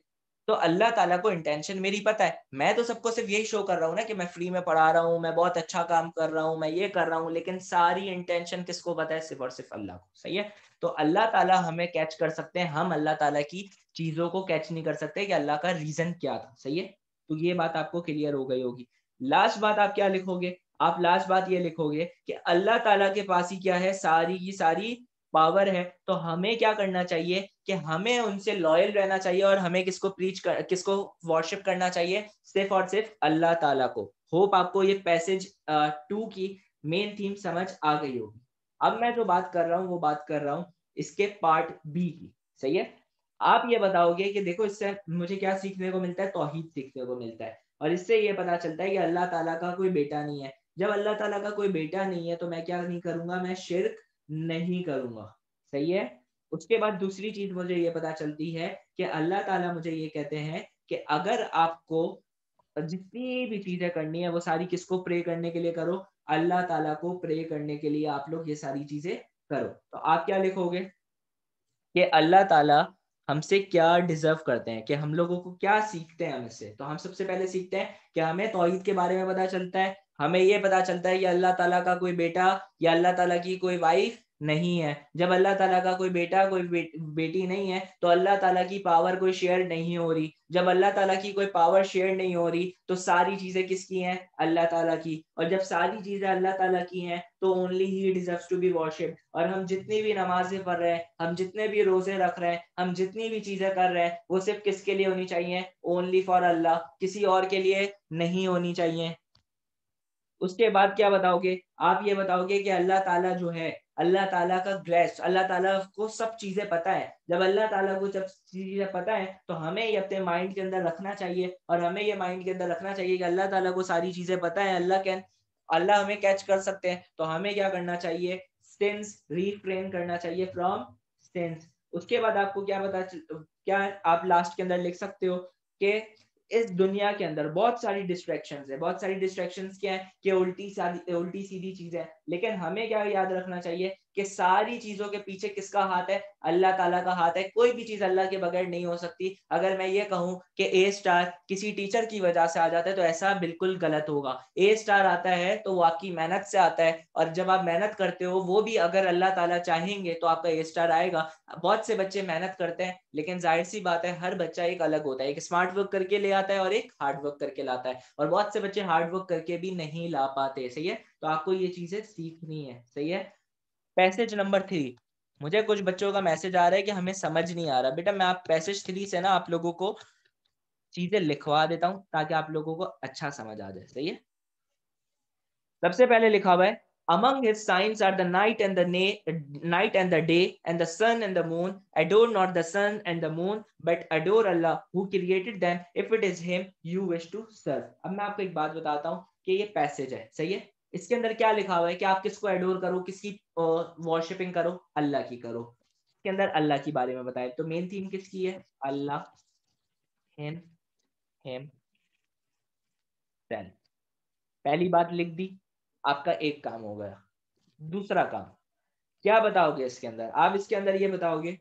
तो अल्लाह ताला को इंटेंशन मेरी पता है मैं तो सबको सिर्फ यही शो कर रहा हूँ ना कि मैं फ्री में पढ़ा रहा हूँ मैं बहुत अच्छा काम कर रहा हूँ मैं ये कर रहा हूँ लेकिन सारी इंटेंशन किसको पता है सिर्फ और सिर्फ अल्लाह को सही है तो अल्लाह ताला हमें कैच कर सकते हैं हम अल्लाह ताला की चीजों को कैच नहीं कर सकते कि अल्लाह का रीजन क्या था सही है तो ये बात आपको क्लियर हो गई होगी लास्ट बात आप क्या लिखोगे आप लास्ट बात ये लिखोगे कि अल्लाह ताला के पास ही क्या है सारी की सारी पावर है तो हमें क्या करना चाहिए कि हमें उनसे लॉयल रहना चाहिए और हमें किसको प्रीच कर, किसको वॉर्शिप करना चाहिए सिर्फ और सिर्फ अल्लाह ताला को होप आपको ये पैसेज टू uh, की मेन थीम समझ आ गई होगी अब मैं जो बात कर रहा हूँ वो बात कर रहा हूँ इसके पार्ट बी की सही है आप ये बताओगे कि देखो इससे मुझे क्या सीखने को मिलता है तोहहीद सीखने को मिलता है और इससे ये पता चलता है कि अल्लाह ताला का कोई बेटा नहीं है जब अल्लाह ताला का कोई बेटा नहीं है तो मैं क्या नहीं करूंगा मैं शिरक नहीं करूंगा सही है उसके बाद दूसरी चीज मुझे ये पता चलती है कि अल्लाह ताला मुझे ये कहते हैं कि अगर आपको जितनी भी चीजें करनी है वो सारी किसको प्रे करने के लिए करो अल्लाह ताला को प्रे करने के लिए आप लोग ये सारी चीजें करो तो आप क्या लिखोगे कि अल्लाह ताला हमसे क्या डिजर्व करते हैं कि हम लोगों को क्या सीखते हैं हमसे तो हम सबसे पहले सीखते हैं कि हमें तोहिद के बारे में पता चलता है हमें ये पता चलता है कि अल्लाह ताला का कोई बेटा या अल्लाह ताला की कोई वाइफ नहीं है जब अल्लाह ताला का कोई बेटा कोई बे, बेटी नहीं है तो अल्लाह ताला की पावर कोई शेयर नहीं हो रही जब अल्लाह ताला की कोई पावर शेयर नहीं हो रही तो सारी चीजें किसकी हैं अल्लाह ताला की और जब सारी चीजें अल्लाह ताला की हैं तो ओनली ही डिजर्व टू बी वॉशिप और हम जितनी भी नमाजें पढ़ रहे हैं हम जितने भी रोजे रख रहे हैं हम जितनी भी चीजें कर रहे हैं वो सिर्फ किसके लिए होनी चाहिए ओनली फॉर अल्लाह किसी और के लिए नहीं होनी चाहिए उसके बाद क्या बताओगे आप ये बताओगे कि अल्लाह ताला जो है अल्लाह ताला का ग्रेस अल्लाह ताला को सब चीजें पता है जब अल्लाह ताला को जब चीजें पता है तो हमें ये अपने माइंड के अंदर रखना चाहिए और हमें ये माइंड के अंदर रखना चाहिए कि अल्लाह ताला को सारी चीजें पता है अल्लाह कैन अल्लाह हमें कैच कर सकते हैं तो हमें क्या करना चाहिए स्टेंस रिफ्रेन करना चाहिए फ्रॉम स्टेंस उसके बाद आपको क्या पता क्या आप लास्ट के अंदर लिख सकते हो कि इस दुनिया के अंदर बहुत सारी डिस्ट्रेक्शन है बहुत सारी डिस्ट्रेक्शन क्या है कि उल्टी उल्टी सीधी चीज है लेकिन हमें क्या याद रखना चाहिए कि सारी चीजों के पीछे किसका हाथ है अल्लाह ताला का हाथ है कोई भी चीज अल्लाह के बगैर नहीं हो सकती अगर मैं ये कहूँ कि ए स्टार किसी टीचर की वजह से आ जाता है तो ऐसा बिल्कुल गलत होगा ए स्टार आता है तो वो आपकी मेहनत से आता है और जब आप मेहनत करते हो वो भी अगर अल्लाह ताला चाहेंगे तो आपका ए स्टार आएगा बहुत से बच्चे मेहनत करते हैं लेकिन जाहिर सी बात है हर बच्चा एक अलग होता है एक स्मार्ट वर्क करके ले आता है और एक हार्ड वर्क करके लाता है और बहुत से बच्चे हार्ड वर्क करके भी नहीं ला पाते सही है तो आपको ये चीजें सीखनी है सही है पैसेज नंबर थ्री मुझे कुछ बच्चों का मैसेज आ रहा है कि हमें समझ नहीं आ रहा बेटा मैं आप पैसेज थ्री से ना आप लोगों को चीजें लिखवा देता हूं ताकि आप लोगों को अच्छा समझ आ जाए सही है सबसे पहले लिखा हुआ है among his signs are the night and the night and the day and the sun and the moon adore not the sun and the moon but adore allah who created them if it is him you wish to serve अब मैं आपको एक बात बताता हूँ कि ये पैसेज है सही है इसके अंदर क्या लिखा हुआ है कि आप किसको एडोर करो किसकी वॉर्शिपिंग करो अल्लाह की करो इसके अंदर अल्लाह के बारे में बताए तो मेन थीम किसकी है अल्लाह हिम हिम सेल्फ पहली बात लिख दी आपका एक काम हो गया दूसरा काम क्या बताओगे इसके अंदर आप इसके अंदर ये बताओगे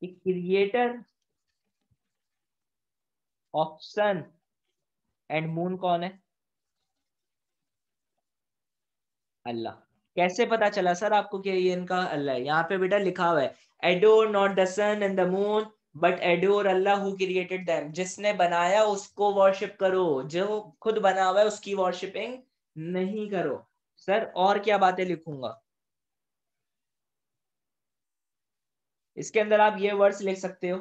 कि creator of sun and moon कौन है अल्लाह कैसे पता चला सर आपको कि ये इनका अल्लाह है यहाँ पे बेटा लिखा हुआ है adore not the sun and the moon but adore Allah who created them जिसने बनाया उसको वर्शिप करो जो खुद बना हुआ है उसकी वर्शिपिंग नहीं करो सर और क्या बातें लिखूंगा इसके अंदर आप ये वर्ड्स लिख सकते हो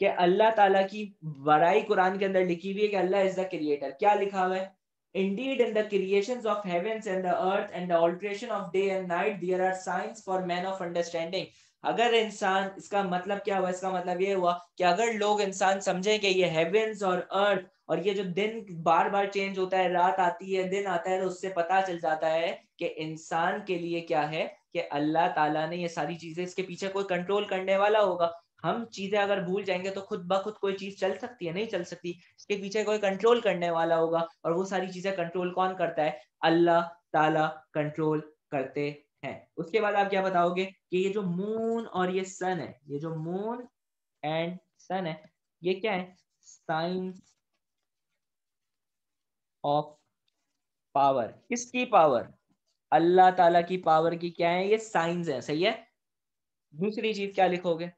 कि अल्लाह ताला की बड़ाई कुरान के अंदर लिखी हुई है कि अल्लाह इज द क्रिएटर क्या लिखा हुआ है Indeed, in the creations of heavens and the earth and the alteration of day and night, there are signs for men of understanding. अगर इंसान इसका मतलब क्या हुआ इसका मतलब ये हुआ कि अगर लोग इंसान समझे कि ये हेवेंस और अर्थ और ये जो दिन बार बार चेंज होता है रात आती है दिन आता है तो उससे पता चल जाता है कि इंसान के लिए क्या है कि अल्लाह ताला ने ये सारी चीजें इसके पीछे कोई कंट्रोल करने वाला होगा हम चीजें अगर भूल जाएंगे तो खुद ब खुद कोई चीज चल सकती है नहीं चल सकती इसके पीछे कोई कंट्रोल करने वाला होगा और वो सारी चीजें कंट्रोल कौन करता है अल्लाह ताला कंट्रोल करते हैं उसके बाद आप क्या बताओगे कि ये जो मून और ये सन है ये जो मून एंड सन है ये क्या है साइंस ऑफ पावर किसकी पावर अल्लाह ताला की पावर की क्या है ये साइंस है सही है दूसरी चीज क्या लिखोगे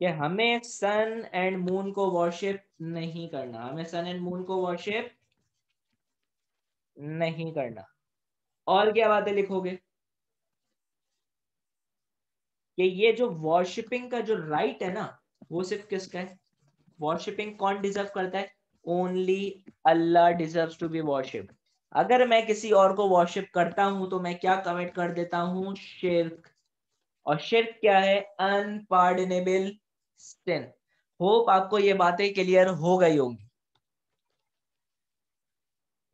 कि हमें सन एंड मून को वॉरशिप नहीं करना हमें सन एंड मून को वॉरशिप नहीं करना और क्या बातें लिखोगे कि ये जो वॉरशिपिंग का जो राइट है ना वो सिर्फ किसका है वॉरशिपिंग कौन डिजर्व करता है only Allah deserve to be worship अगर मैं किसी और को वॉरशिप करता हूं तो मैं क्या कमेंट कर देता हूं शिर्क और शिर्क क्या है अनपार्डनेबल स्टेन होप आपको ये बातें क्लियर हो गई होंगी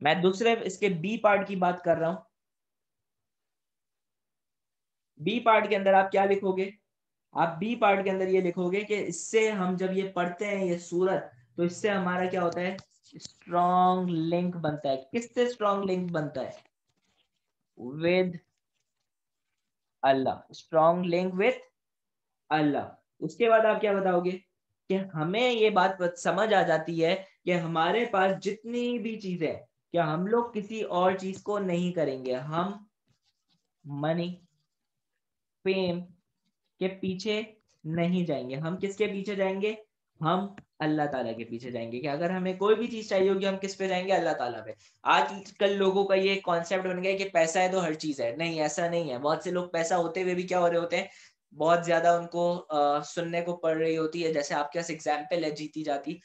मैं दूसरे इसके बी पार्ट की बात कर रहा हूं बी पार्ट के अंदर आप क्या लिखोगे आप बी पार्ट के अंदर ये लिखोगे कि इससे हम जब ये पढ़ते हैं ये सूरत तो इससे हमारा क्या होता है स्ट्रॉन्ग लिंक बनता है किससे स्ट्रॉन्ग लिंक बनता है with Allah strong link with Allah उसके बाद आप क्या बताओगे कि हमें ये बात समझ आ जाती है कि हमारे पास जितनी भी चीजें है क्या हम लोग किसी और चीज को नहीं करेंगे हम मनी फेम के पीछे नहीं जाएंगे हम किसके पीछे जाएंगे हम अल्लाह ताला के पीछे जाएंगे कि अगर हमें कोई भी चीज चाहिए होगी हम किस पे जाएंगे अल्लाह ताला पे आजकल लोगों का ये कॉन्सेप्ट बन गया कि पैसा है तो हर चीज है नहीं ऐसा नहीं है बहुत से लोग पैसा होते हुए भी क्या हो रहे होते हैं बहुत ज्यादा उनको आ, सुनने को पड़ रही होती है जैसे आपके पास एग्जाम्पल है जीती जाती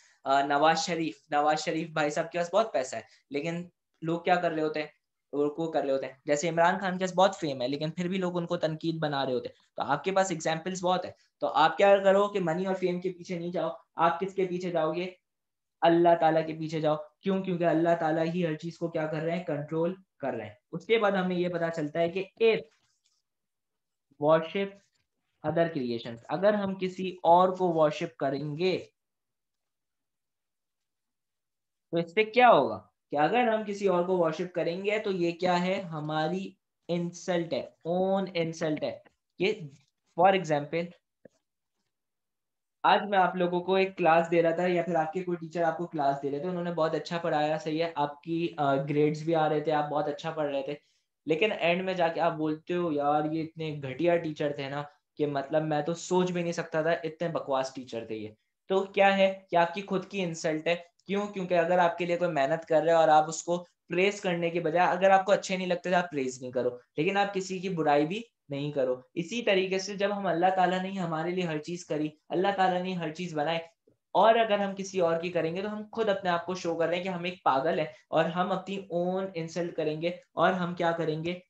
नवाज शरीफ नवाज शरीफ भाई साहब के पास बहुत पैसा है लेकिन लोग क्या कर रहे होते हैं उनको कर रहे होते हैं जैसे इमरान खान के पास बहुत फेम है लेकिन फिर भी लोग उनको तनकीद बना रहे होते हैं तो आपके पास एग्जाम्पल्स बहुत है तो आप क्या करो कि मनी और फेम के पीछे नहीं जाओ आप किसके पीछे जाओगे अल्लाह ताला के पीछे जाओ क्यों क्योंकि अल्लाह ताला ही हर चीज को क्या कर रहे हैं कंट्रोल कर रहे हैं उसके बाद हमें ये पता चलता है कि एथ वॉरशिप अदर क्रिएशन अगर हम किसी और को वॉशिप करेंगे तो इससे क्या होगा कि अगर हम किसी और को वॉशिप करेंगे तो ये क्या है हमारी इंसल्ट है ओन इंसल्ट है ये फॉर एग्जाम्पल आज मैं आप लोगों को एक क्लास दे रहा था या फिर आपके कोई टीचर आपको क्लास दे रहे थे उन्होंने बहुत अच्छा पढ़ाया सही है आपकी ग्रेड्स भी आ रहे थे आप बहुत अच्छा पढ़ रहे थे लेकिन एंड में जाके आप बोलते हो यार ये इतने घटिया टीचर थे ना कि मतलब मैं तो सोच भी नहीं सकता था इतने बकवास टीचर थे ये तो क्या है कि आपकी खुद की इंसल्ट है क्यों क्योंकि अगर आपके लिए कोई मेहनत कर रहा है और आप उसको प्रेस करने के बजाय अगर आपको अच्छे नहीं लगते तो आप प्रेस नहीं करो लेकिन आप किसी की बुराई भी नहीं करो इसी तरीके से जब हम अल्लाह ताला ने हमारे लिए हर चीज करी अल्लाह ताला ने हर चीज बनाई और अगर हम किसी और की करेंगे तो हम खुद अपने आप को शो कर रहे हैं कि हम एक पागल है और हम अपनी ओन इंसल्ट करेंगे और हम क्या करेंगे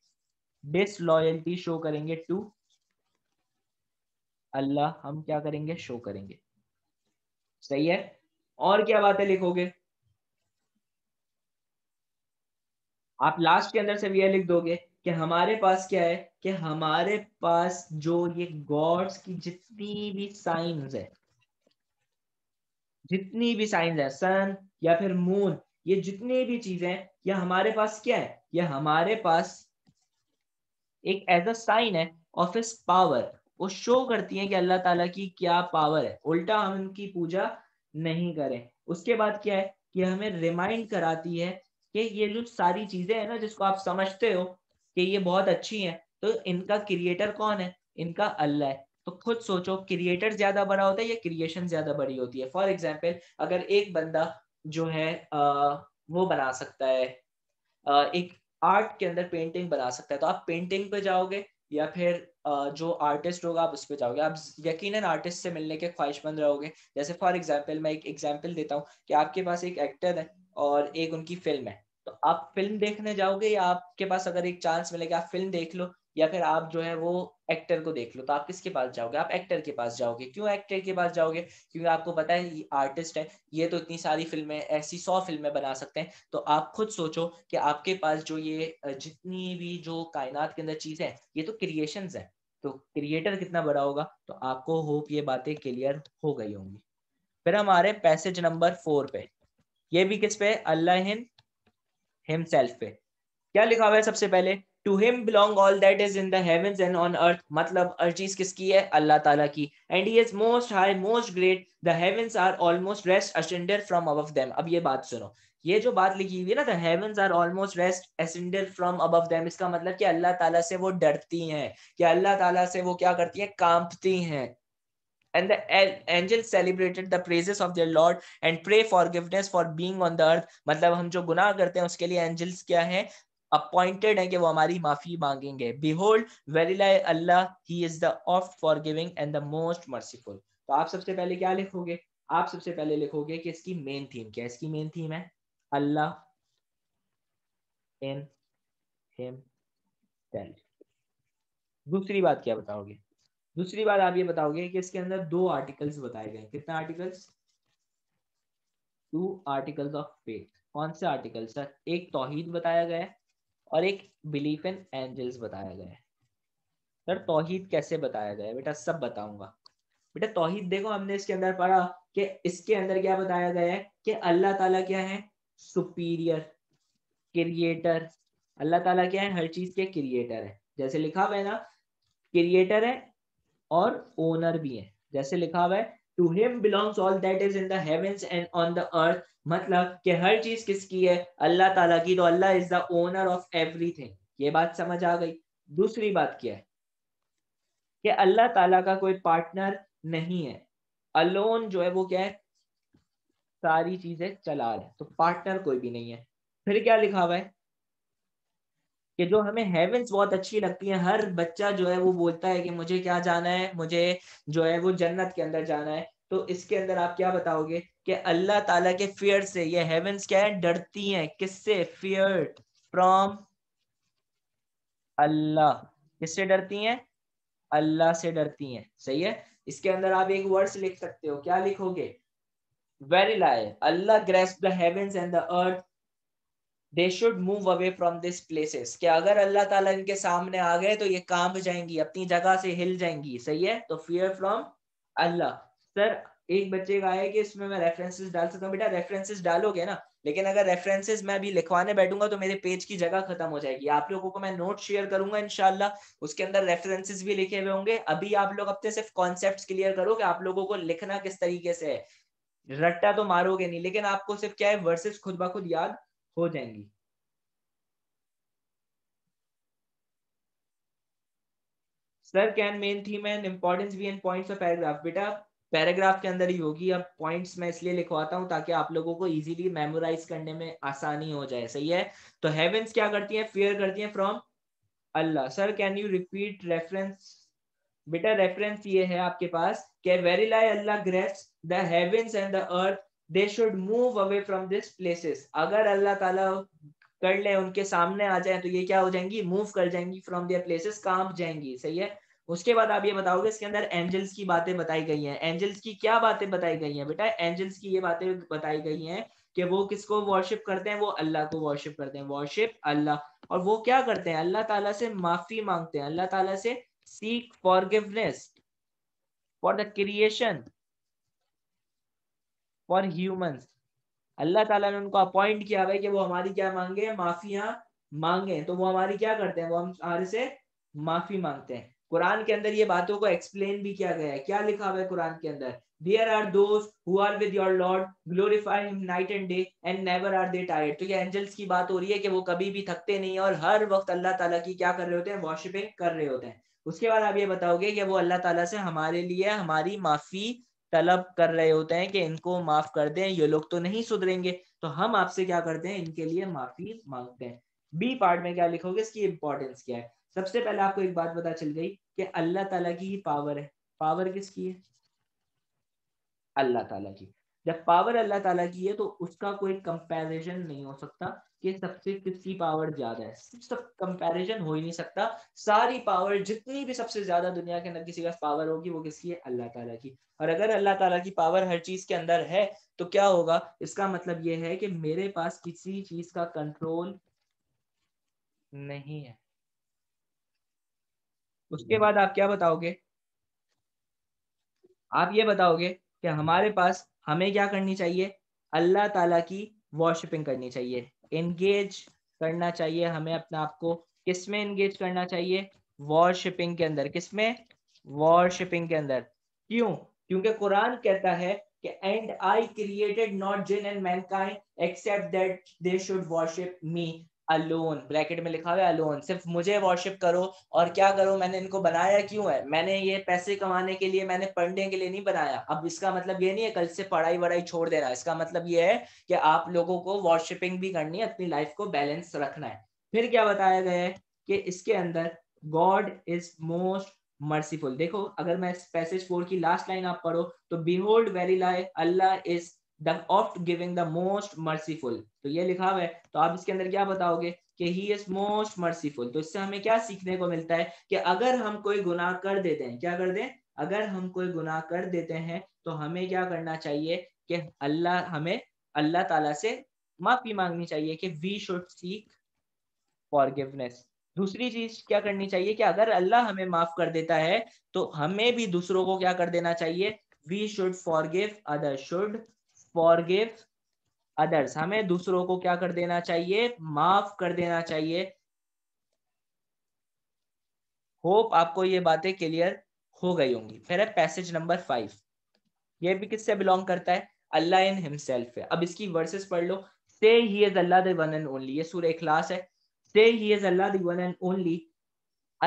डिसलॉयल्टी शो करेंगे टू अल्लाह हम क्या करेंगे शो करेंगे सही है और क्या बातें लिखोगे आप लास्ट के अंदर से यह लिख दोगे कि हमारे पास क्या है कि हमारे पास जो ये गॉड्स की जितनी भी साइंस है जितनी भी साइंस है सन या फिर मून ये जितनी भी चीजें ये हमारे पास क्या है ये हमारे पास एक एज अ साइन है ऑफ इस पावर वो शो करती हैं कि अल्लाह ताला की क्या पावर है उल्टा हम उनकी पूजा नहीं करें उसके बाद क्या है कि हमें रिमाइंड कराती है कि ये जो सारी चीजें हैं ना जिसको आप समझते हो कि ये बहुत अच्छी हैं तो इनका क्रिएटर कौन है इनका अल्लाह है तो खुद सोचो क्रिएटर ज्यादा बड़ा होता है या क्रिएशन ज्यादा बड़ी होती है फॉर एग्जाम्पल अगर एक बंदा जो है आ, वो बना सकता है आ, एक आर्ट के अंदर पेंटिंग बना सकता है तो आप पेंटिंग पे जाओगे या फिर जो आर्टिस्ट होगा आप उस पर जाओगे आप यकीनन आर्टिस्ट से मिलने के ख्वाहिशमंद रहोगे जैसे फॉर एग्जाम्पल मैं एक एग्जाम्पल देता हूँ कि आपके पास एक एक्टर है और एक उनकी फिल्म है तो आप फिल्म देखने जाओगे या आपके पास अगर एक चांस मिलेगा आप फिल्म देख लो या फिर आप जो है वो एक्टर को देख लो तो आप किसके पास जाओगे आप एक्टर के पास जाओगे क्यों एक्टर के पास जाओगे क्योंकि आपको पता है आर्टिस्ट है ये तो इतनी सारी फिल्में ऐसी सौ फिल्में बना सकते हैं तो आप खुद सोचो कि आपके पास जो ये जितनी भी जो कायनात के अंदर चीजें हैं ये तो क्रिएशन है तो क्रिएटर कितना बड़ा होगा तो आपको होप ये बातें क्लियर हो गई होंगी फिर हमारे पैसेज नंबर फोर पे ये भी किस पे अल्लाह हिम सेल्फ पे क्या लिखा हुआ है सबसे पहले to him belong all that is in the and on earth मतलब हर चीज किसकी है अल्लाह ताला की and he is most high most great the are almost rest ascended from above them अब ये बात सुनो ये जो बात लिखी हुई है ना the are almost rest ascended from above them इसका मतलब कि अल्लाह ताला से वो डरती हैं कि अल्लाह ताला से वो क्या करती हैं कांपती हैं and the angel celebrated the praises of their lord and pray forgiveness for being on the earth मतलब हम जो gunah करते हैं उसके लिए एंजल्स क्या hain अपॉइंटेड है कि वो हमारी माफी मांगेंगे behold verily Allah he is the oft forgiving and the most merciful तो आप सबसे पहले क्या लिखोगे आप सबसे पहले लिखोगे कि इसकी मेन थीम क्या इसकी मेन थीम है अल्लाह इन हिम दूसरी बात क्या बताओगे दूसरी बात आप ये बताओगे कि इसके अंदर दो आर्टिकल्स बताए गए कितने articles two articles of faith कौन से आर्टिकल सर एक तोहिद बताया गया है और एक बिलीफ इन एंजल्स बताया गया है सर तोहिद कैसे बताया गया बेटा सब बताऊंगा बेटा तोहिद देखो हमने इसके अंदर पढ़ा कि इसके अंदर क्या बताया गया है कि अल्लाह ताला क्या है सुपीरियर क्रिएटर अल्लाह ताला क्या है हर चीज के क्रिएटर है जैसे लिखा हुआ है ना क्रिएटर है और ओनर भी है जैसे लिखा हुआ है to him belongs all that is in the and on the earth मतलब कि हर चीज किसकी है अल्लाह ताला की तो Allah is the owner of everything ये बात समझ आ गई दूसरी बात क्या है कि अल्लाह ताला का कोई पार्टनर नहीं है अलोन जो है वो क्या है सारी चीजें चला रहे है तो पार्टनर कोई भी नहीं है फिर क्या लिखा हुआ है कि जो हमें हेवेंस बहुत अच्छी लगती है हर बच्चा जो है वो बोलता है कि मुझे क्या जाना है मुझे जो है वो जन्नत के अंदर जाना है तो इसके अंदर आप क्या बताओगे कि अल्लाह ताला के फियर से ये हेवेंस क्या है डरती हैं किससे फियर फ्रॉम अल्लाह किससे डरती हैं अल्लाह से डरती हैं सही है इसके अंदर आप एक वर्ड्स लिख सकते हो क्या लिखोगे verily Allah grasps the heavens and the earth they should move away from this places कि अगर अल्लाह ताला इनके सामने आ गए तो ये कांप जाएंगी अपनी जगह से हिल जाएंगी सही है तो फियर फ्रॉम अल्लाह सर एक बच्चे का है कि इसमें मैं रेफरेंसेस डाल सकता हूँ बेटा रेफरेंसेस डालोगे ना लेकिन अगर रेफरेंसेस मैं अभी लिखवाने बैठूंगा तो मेरे पेज की जगह खत्म हो जाएगी आप लोगों को मैं नोट शेयर करूंगा इनशाला उसके अंदर रेफरेंसेस भी लिखे हुए होंगे अभी आप लोग अपने सिर्फ कॉन्सेप्ट क्लियर करो कि आप लोगों को लिखना किस तरीके से है रट्टा तो मारोगे नहीं लेकिन आपको सिर्फ क्या है वर्सेस खुद ब खुद याद हो जाएंगी sir can main theme and importance भी एंड पॉइंट्स ऑफ पैराग्राफ बेटा पैराग्राफ के अंदर ही होगी अब पॉइंट्स मैं इसलिए लिखवाता हूं ताकि आप लोगों को इजीली मेमोराइज करने में आसानी हो जाए सही है तो हेवेंस क्या करती हैं फियर करती हैं from Allah sir can you repeat reference बेटा रेफरेंस ये है आपके पास के verily Allah grasps the heavens and the earth they should move away from this places अगर अल्लाह ताला कर ले उनके सामने आ जाए तो ये क्या हो जाएंगी मूव कर जाएंगी फ्रॉम दियर प्लेसेस कांप जाएंगी सही है उसके बाद आप ये बताओगे इसके अंदर एंजल्स की बातें बताई गई हैं एंजल्स की क्या बातें बताई गई हैं बेटा एंजल्स की ये बातें बताई गई हैं कि वो किसको वॉर्शिप करते हैं वो अल्लाह को वॉर्शिप करते हैं वॉर्शिप अल्लाह और वो क्या करते हैं अल्लाह ताला से माफी मांगते हैं अल्लाह ताला से seek forgiveness for the creation for humans Allah ताला ने उनको अपॉइंट किया हुआ है कि वो हमारी क्या मांगे माफिया मांगे तो वो हमारी क्या करते हैं वो हम हमारे से माफी मांगते हैं कुरान के अंदर ये बातों को एक्सप्लेन भी किया गया है क्या लिखा हुआ है कुरान के अंदर there are those who are with your lord glorify night and day and never are they tired तो ये एंजल्स की बात हो रही है कि वो कभी भी थकते नहीं और हर वक्त अल्लाह ताला की क्या कर रहे होते हैं वॉशिपिंग कर रहे होते हैं उसके बाद आप ये बताओगे कि वो अल्लाह ताला से हमारे लिए हमारी माफी तलब कर रहे होते हैं कि इनको माफ कर दें ये लोग तो नहीं सुधरेंगे तो हम आपसे क्या करते हैं इनके लिए माफी मांगते हैं बी पार्ट में क्या लिखोगे इसकी इंपॉर्टेंस क्या है सबसे पहले आपको एक बात पता चल गई कि अल्लाह तला की ही पावर है पावर किसकी है अल्लाह तला की जब पावर अल्लाह ताला की है तो उसका कोई कंपेरिजन नहीं हो सकता कि सबसे किसकी पावर ज्यादा है सब कंपैरिजन तो हो ही नहीं सकता सारी पावर जितनी भी सबसे ज्यादा दुनिया के अंदर किसी के पास पावर होगी वो किसकी है अल्लाह ताला की और अगर अल्लाह ताला की पावर हर चीज के अंदर है तो क्या होगा इसका मतलब ये है कि मेरे पास किसी चीज का कंट्रोल नहीं है उसके हम्म। बाद आप क्या बताओगे आप ये बताओगे कि हमारे पास हमें क्या करनी चाहिए अल्लाह ताला की वॉशिपिंग करनी चाहिए एंगेज करना चाहिए हमें अपने आप को किस में एंगेज करना चाहिए वॉर शिपिंग के अंदर किस में वॉर शिपिंग के अंदर क्यों क्योंकि कुरान कहता है कि and I created not jinn and mankind except that they should worship me alone bracket में लिखा हुआ है अलोन सिर्फ मुझे वॉरशिप करो और क्या करो मैंने इनको बनाया क्यों है मैंने ये पैसे कमाने के लिए मैंने पढ़ने के लिए नहीं बनाया अब इसका मतलब ये नहीं है कल से पढ़ाई वढ़ाई छोड़ देना इसका मतलब ये है कि आप लोगों को वॉरशिपिंग भी करनी है अपनी लाइफ को बैलेंस रखना है फिर क्या बताया गया है कि इसके अंदर गॉड इज मोस्ट मर्सीफुल देखो अगर मैं पैसेज फोर की लास्ट लाइन आप पढ़ो तो behold verily Allah is the oft giving the most merciful तो ये लिखा हुआ है तो आप इसके अंदर क्या बताओगे कि ही इज मोस्ट मर्सीफुल तो इससे हमें क्या सीखने को मिलता है कि अगर हम कोई गुनाह कर देते हैं क्या कर दें अगर हम कोई गुनाह कर देते हैं तो हमें क्या करना चाहिए कि अल्लाह हमें अल्लाह ताला से माफी मांगनी चाहिए कि वी शुड सीक फॉरगिवनेस दूसरी चीज क्या करनी चाहिए कि अगर अल्लाह हमें माफ कर देता है तो हमें भी दूसरों को क्या कर देना चाहिए we should forgive other should forgive others हमें दूसरों को क्या कर देना चाहिए माफ कर देना चाहिए होप आपको ये बातें क्लियर हो गई होंगी फिर है पैसेज नंबर फाइव ये भी किससे बिलोंग करता है अल्लाह इन हिमसेल्फ है अब इसकी वर्सेस पढ़ लो say he is Allah the one and only ये सूर्य इखलास है say he is Allah the one and only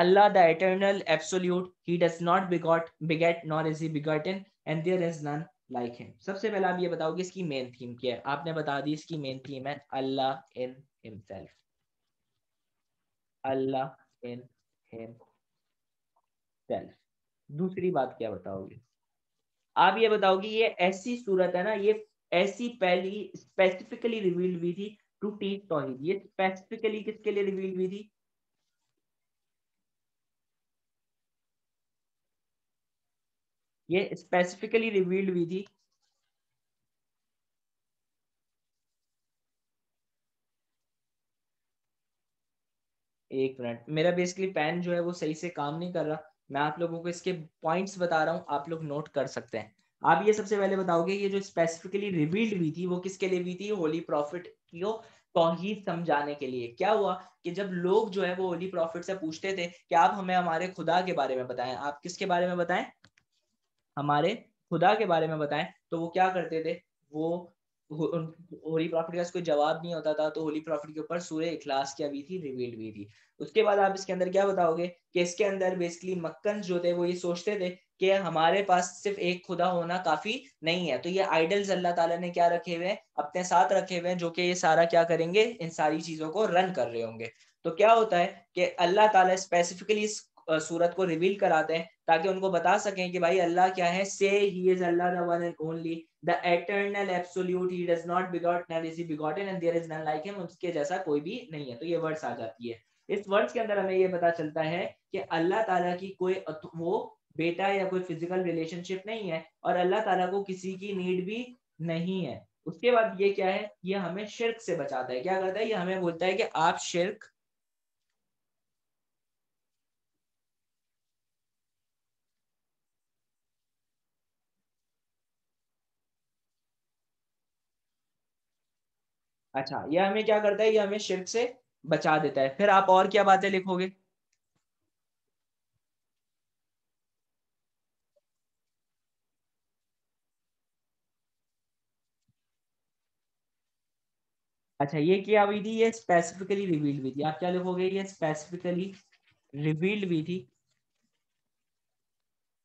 Allah the eternal absolute he does not begot beget nor is he begotten and there is none like him सबसे पहले आप ये बताओगे इसकी मेन थीम क्या है आपने बता दी इसकी मेन थीम है अल्लाह in himself Allah in himself दूसरी बात क्या बताओगे आप ये बताओगे ये ऐसी सूरत है ना ये ऐसी पहली स्पेसिफिकली रिवील हुई थी टू टीच तोहिद ये स्पेसिफिकली किसके लिए रिवील हुई थी ये स्पेसिफिकली रिवील्ड हुई थी एक मिनट मेरा बेसिकली पेन जो है वो सही से काम नहीं कर रहा मैं आप लोगों को इसके पॉइंट्स बता रहा हूं आप लोग नोट कर सकते हैं आप ये सबसे पहले बताओगे ये जो स्पेसिफिकली रिवील्ड हुई थी वो किसके लिए हुई थी होली प्रॉफिट की तोहहीद समझाने के लिए क्या हुआ कि जब लोग जो है वो होली प्रॉफिट से पूछते थे कि आप हमें हमारे खुदा के बारे में बताएं आप किसके बारे में बताएं हमारे खुदा के बारे में बताएं तो वो क्या करते थे वो होली प्रॉफिट का कोई जवाब नहीं होता था तो होली प्रॉफिट के ऊपर सूर्य इखलास क्या भी थी रिवील्ड भी थी उसके बाद आप इसके अंदर क्या बताओगे कि इसके अंदर बेसिकली मक्कन जो थे वो ये सोचते थे कि हमारे पास सिर्फ एक खुदा होना काफी नहीं है तो ये आइडल्स अल्लाह ताला ने क्या रखे हुए हैं अपने साथ रखे हुए हैं जो कि ये सारा क्या करेंगे इन सारी चीजों को रन कर रहे होंगे तो क्या होता है कि अल्लाह ताला स्पेसिफिकली इस सूरत को रिवील कराते हैं ताकि उनको बता सकें कि भाई अल्लाह क्या है say he is Allah the one and only the eternal absolute he does not begot not is he begotten and there is none like him उसके जैसा कोई भी नहीं है तो ये वर्ड्स आ जाती है इस वर्ड्स के अंदर हमें ये पता चलता है कि अल्लाह ताला की कोई वो बेटा या कोई फिजिकल रिलेशनशिप नहीं है और अल्लाह ताला को किसी की नीड भी नहीं है उसके बाद ये क्या है ये हमें शिरक से बचाता है क्या करता है ये हमें बोलता है कि आप शिरक अच्छा यह हमें क्या करता है यह हमें शिर्क से बचा देता है फिर आप और क्या बातें लिखोगे अच्छा ये क्या हुई थी ये स्पेसिफिकली रिवील्ड हुई थी आप क्या लिखोगे ये स्पेसिफिकली रिवील्ड हुई थी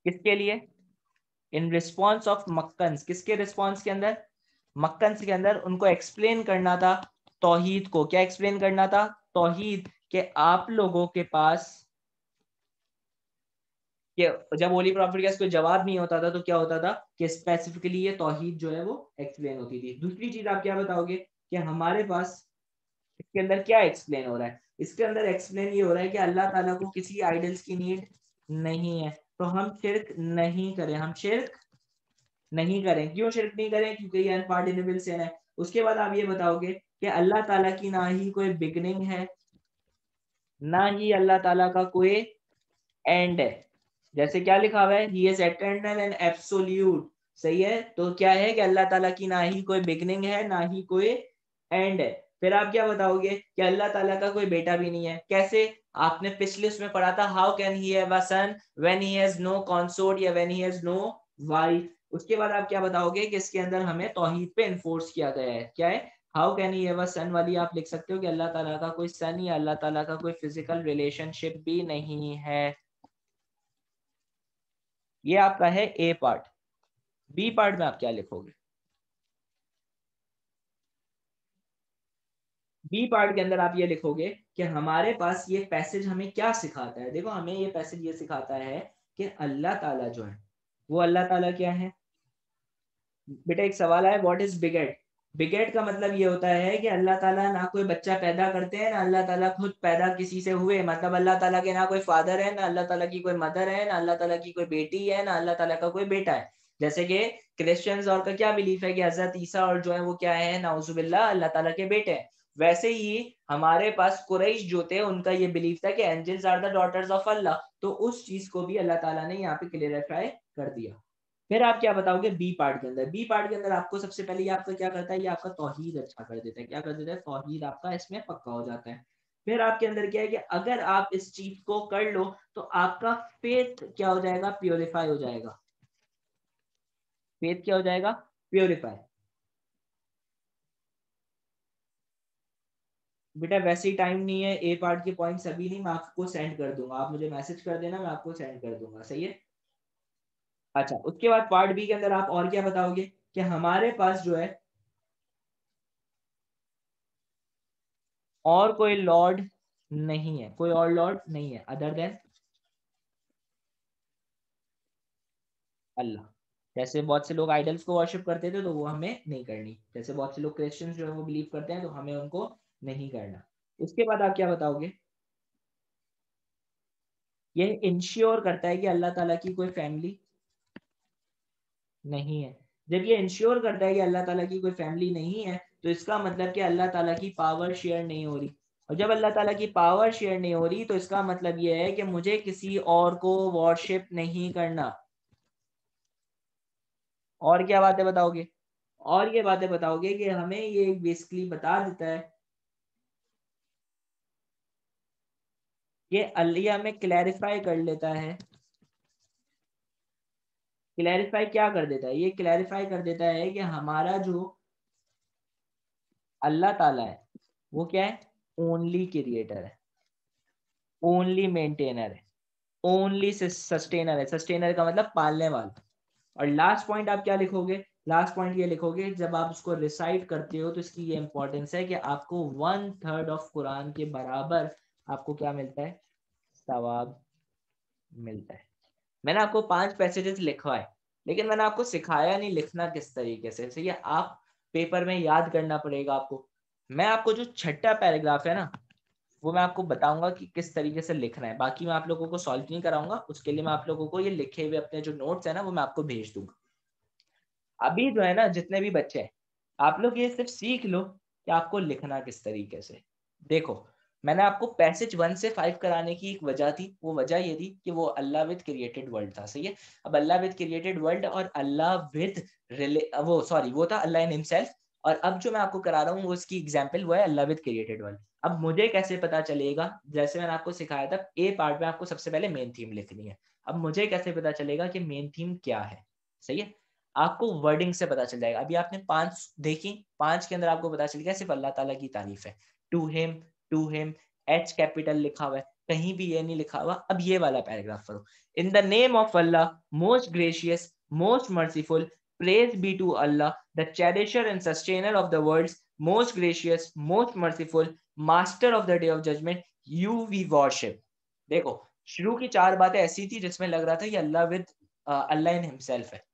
किसके लिए इन रिस्पॉन्स ऑफ मक्कन्स किसके रिस्पॉन्स के अंदर मक्कन के अंदर उनको एक्सप्लेन करना था तोहीद को क्या एक्सप्लेन करना था तोहीद के आप लोगों के पास कि जब ओली प्रॉफिट का कोई जवाब नहीं होता था तो क्या होता था कि स्पेसिफिकली ये तोहीद जो है वो एक्सप्लेन होती थी दूसरी चीज आप क्या बताओगे कि हमारे पास इसके अंदर क्या एक्सप्लेन हो रहा है इसके अंदर एक्सप्लेन ये हो रहा है कि अल्लाह ताला को किसी आइडल्स की नीड नहीं है तो हम शिरक नहीं करें हम शिरक नहीं करें क्यों शिरक नहीं करें क्योंकि ये अनपार्डिनेबल सिन है उसके बाद आप ये बताओगे कि अल्लाह ताला की ना ही कोई बिगनिंग है ना ही अल्लाह ताला का कोई एंड है जैसे क्या लिखा हुआ है he is eternal and absolute सही है तो क्या है कि अल्लाह ताला की ना ही कोई बिगनिंग है ना ही कोई एंड है फिर आप क्या बताओगे कि अल्लाह ताला का कोई बेटा भी नहीं है कैसे आपने पिछले उसमें पढ़ा था how can he have a son when he has no consort या when he has no wife उसके बाद आप क्या बताओगे कि इसके अंदर हमें तोहहीद पे इन्फोर्स किया गया है क्या है हाउ कैन ये वह सन वाली आप लिख सकते हो कि अल्लाह ताला का कोई सन या अल्लाह ताला का कोई फिजिकल रिलेशनशिप भी नहीं है ये आपका है ए पार्ट बी पार्ट में आप क्या लिखोगे बी पार्ट के अंदर आप ये लिखोगे कि हमारे पास ये पैसेज हमें क्या सिखाता है देखो हमें ये पैसेज ये सिखाता है कि अल्लाह ताला जो है वो अल्लाह ताला क्या है बेटा एक सवाल आया व्हाट इज बिगेट बिगेट का मतलब ये होता है कि अल्लाह ताला ना कोई बच्चा पैदा करते हैं ना अल्लाह ताला खुद पैदा किसी से हुए मतलब अल्लाह ताला के ना कोई फादर है ना अल्लाह ताला की कोई मदर है ना अल्लाह ताला की कोई बेटी है ना अल्लाह ताला का कोई बेटा है जैसे कि क्रिश्चियंस और का क्या बिलीफ है कि हजरत ईसा और जो है वो क्या है नाउजुबिल्ला अल्लाह ताला के बेटे हैं वैसे ही हमारे पास कुरैश जो थे उनका ये बिलीफ था कि angels are the daughters of Allah तो उस चीज को भी अल्लाह ताला ने यहाँ पे क्लियरिफाई कर दिया फिर आप क्या बताओगे बी पार्ट के अंदर बी पार्ट के अंदर आपको सबसे पहले ये आपका क्या करता है ये आपका तोहहीद अच्छा कर देता है क्या कर देता है तोहहीद आपका इसमें पक्का हो जाता है फिर आपके अंदर क्या है कि अगर आप इस चीज को कर लो तो आपका फेथ क्या हो जाएगा प्योरीफाई हो जाएगा फेथ क्या हो जाएगा प्योरीफाई बेटा वैसे ही टाइम नहीं है ए पार्ट के पॉइंट सभी नहीं मैं आपको सेंड कर दूंगा आप मुझे मैसेज कर देना मैं आपको सेंड कर दूंगा सही है अच्छा उसके बाद पार्ट बी के अंदर आप और क्या बताओगे कि हमारे पास जो है और कोई लॉर्ड नहीं है कोई और लॉर्ड नहीं है अदर देन अल्लाह जैसे बहुत से लोग आइडल्स को वर्शिप करते थे तो वो हमें नहीं करनी जैसे बहुत से लोग क्रिश्चियंस जो है वो बिलीव करते हैं तो हमें उनको नहीं करना उसके बाद आप क्या बताओगे ये इंश्योर करता है कि अल्लाह ताला की कोई फैमिली नहीं है जब ये इंश्योर करता है कि अल्लाह ताला की कोई फैमिली नहीं है तो इसका मतलब कि अल्लाह ताला की पावर शेयर नहीं हो रही और जब अल्लाह ताला की पावर शेयर नहीं हो रही तो इसका मतलब यह है कि मुझे किसी और को वॉरशिप नहीं करना और क्या बातें बताओगे और ये बातें बताओगे कि हमें ये बेसिकली बता देता है ये अलिया में क्लैरिफाई कर लेता है क्लैरिफाई क्या कर देता है ये क्लैरिफाई कर देता है कि हमारा जो अल्लाह ताला है वो क्या है ओनली क्रिएटर है ओनली मेंटेनर है ओनली सस्टेनर है सस्टेनर का मतलब पालने वाला और लास्ट पॉइंट आप क्या लिखोगे लास्ट पॉइंट ये लिखोगे जब आप उसको रिसाइट करते हो तो इसकी ये इंपॉर्टेंस है कि आपको वन थर्ड ऑफ कुरान के बराबर आपको क्या मिलता है सवाब मिलता है मैंने आपको पांच पैसेजेस लिखवाए लेकिन मैंने आपको सिखाया नहीं लिखना किस तरीके से सही है आप पेपर में याद करना पड़ेगा आपको मैं आपको जो छठा पैराग्राफ है ना वो मैं आपको बताऊंगा कि किस तरीके से लिखना है बाकी मैं आप लोगों को सॉल्व नहीं कराऊंगा उसके लिए मैं आप लोगों को ये लिखे हुए अपने जो नोट्स है ना वो मैं आपको भेज दूंगा अभी जो है ना जितने भी बच्चे हैं आप लोग ये सिर्फ सीख लो कि आपको लिखना किस तरीके से देखो मैंने आपको पैसेज वन से फाइव कराने की एक वजह थी वो वजह ये थी कि वो अल्लाह विद क्रिएटेड वर्ल्ड था सही है अब अल्लाह विद क्रिएटेड वर्ल्ड और अल्लाह विद वो सॉरी वो था अल्लाह इन हिमसेल्फ और अब जो मैं आपको करा रहा हूँ वो उसकी एग्जाम्पल वो है अल्लाह विद क्रिएटेड वर्ल्ड अब मुझे कैसे पता चलेगा जैसे मैंने आपको सिखाया था ए पार्ट में आपको सबसे पहले मेन थीम लिखनी है अब मुझे कैसे पता चलेगा कि मेन थीम क्या है सही है आपको वर्डिंग से पता चल जाएगा अभी आपने पांच देखी पांच के अंदर आपको पता चल गया सिर्फ अल्लाह ताला की तारीफ है to him to him H capital लिखा हुआ है कहीं भी ये नहीं लिखा हुआ अब ये वाला पैराग्राफ करो in the name of Allah most gracious most merciful praise be to Allah the cherisher and sustainer of the world most gracious most merciful master of the day of judgment you we worship देखो शुरू की चार बातें ऐसी थी जिसमें लग रहा था कि Allah with Allah in himself है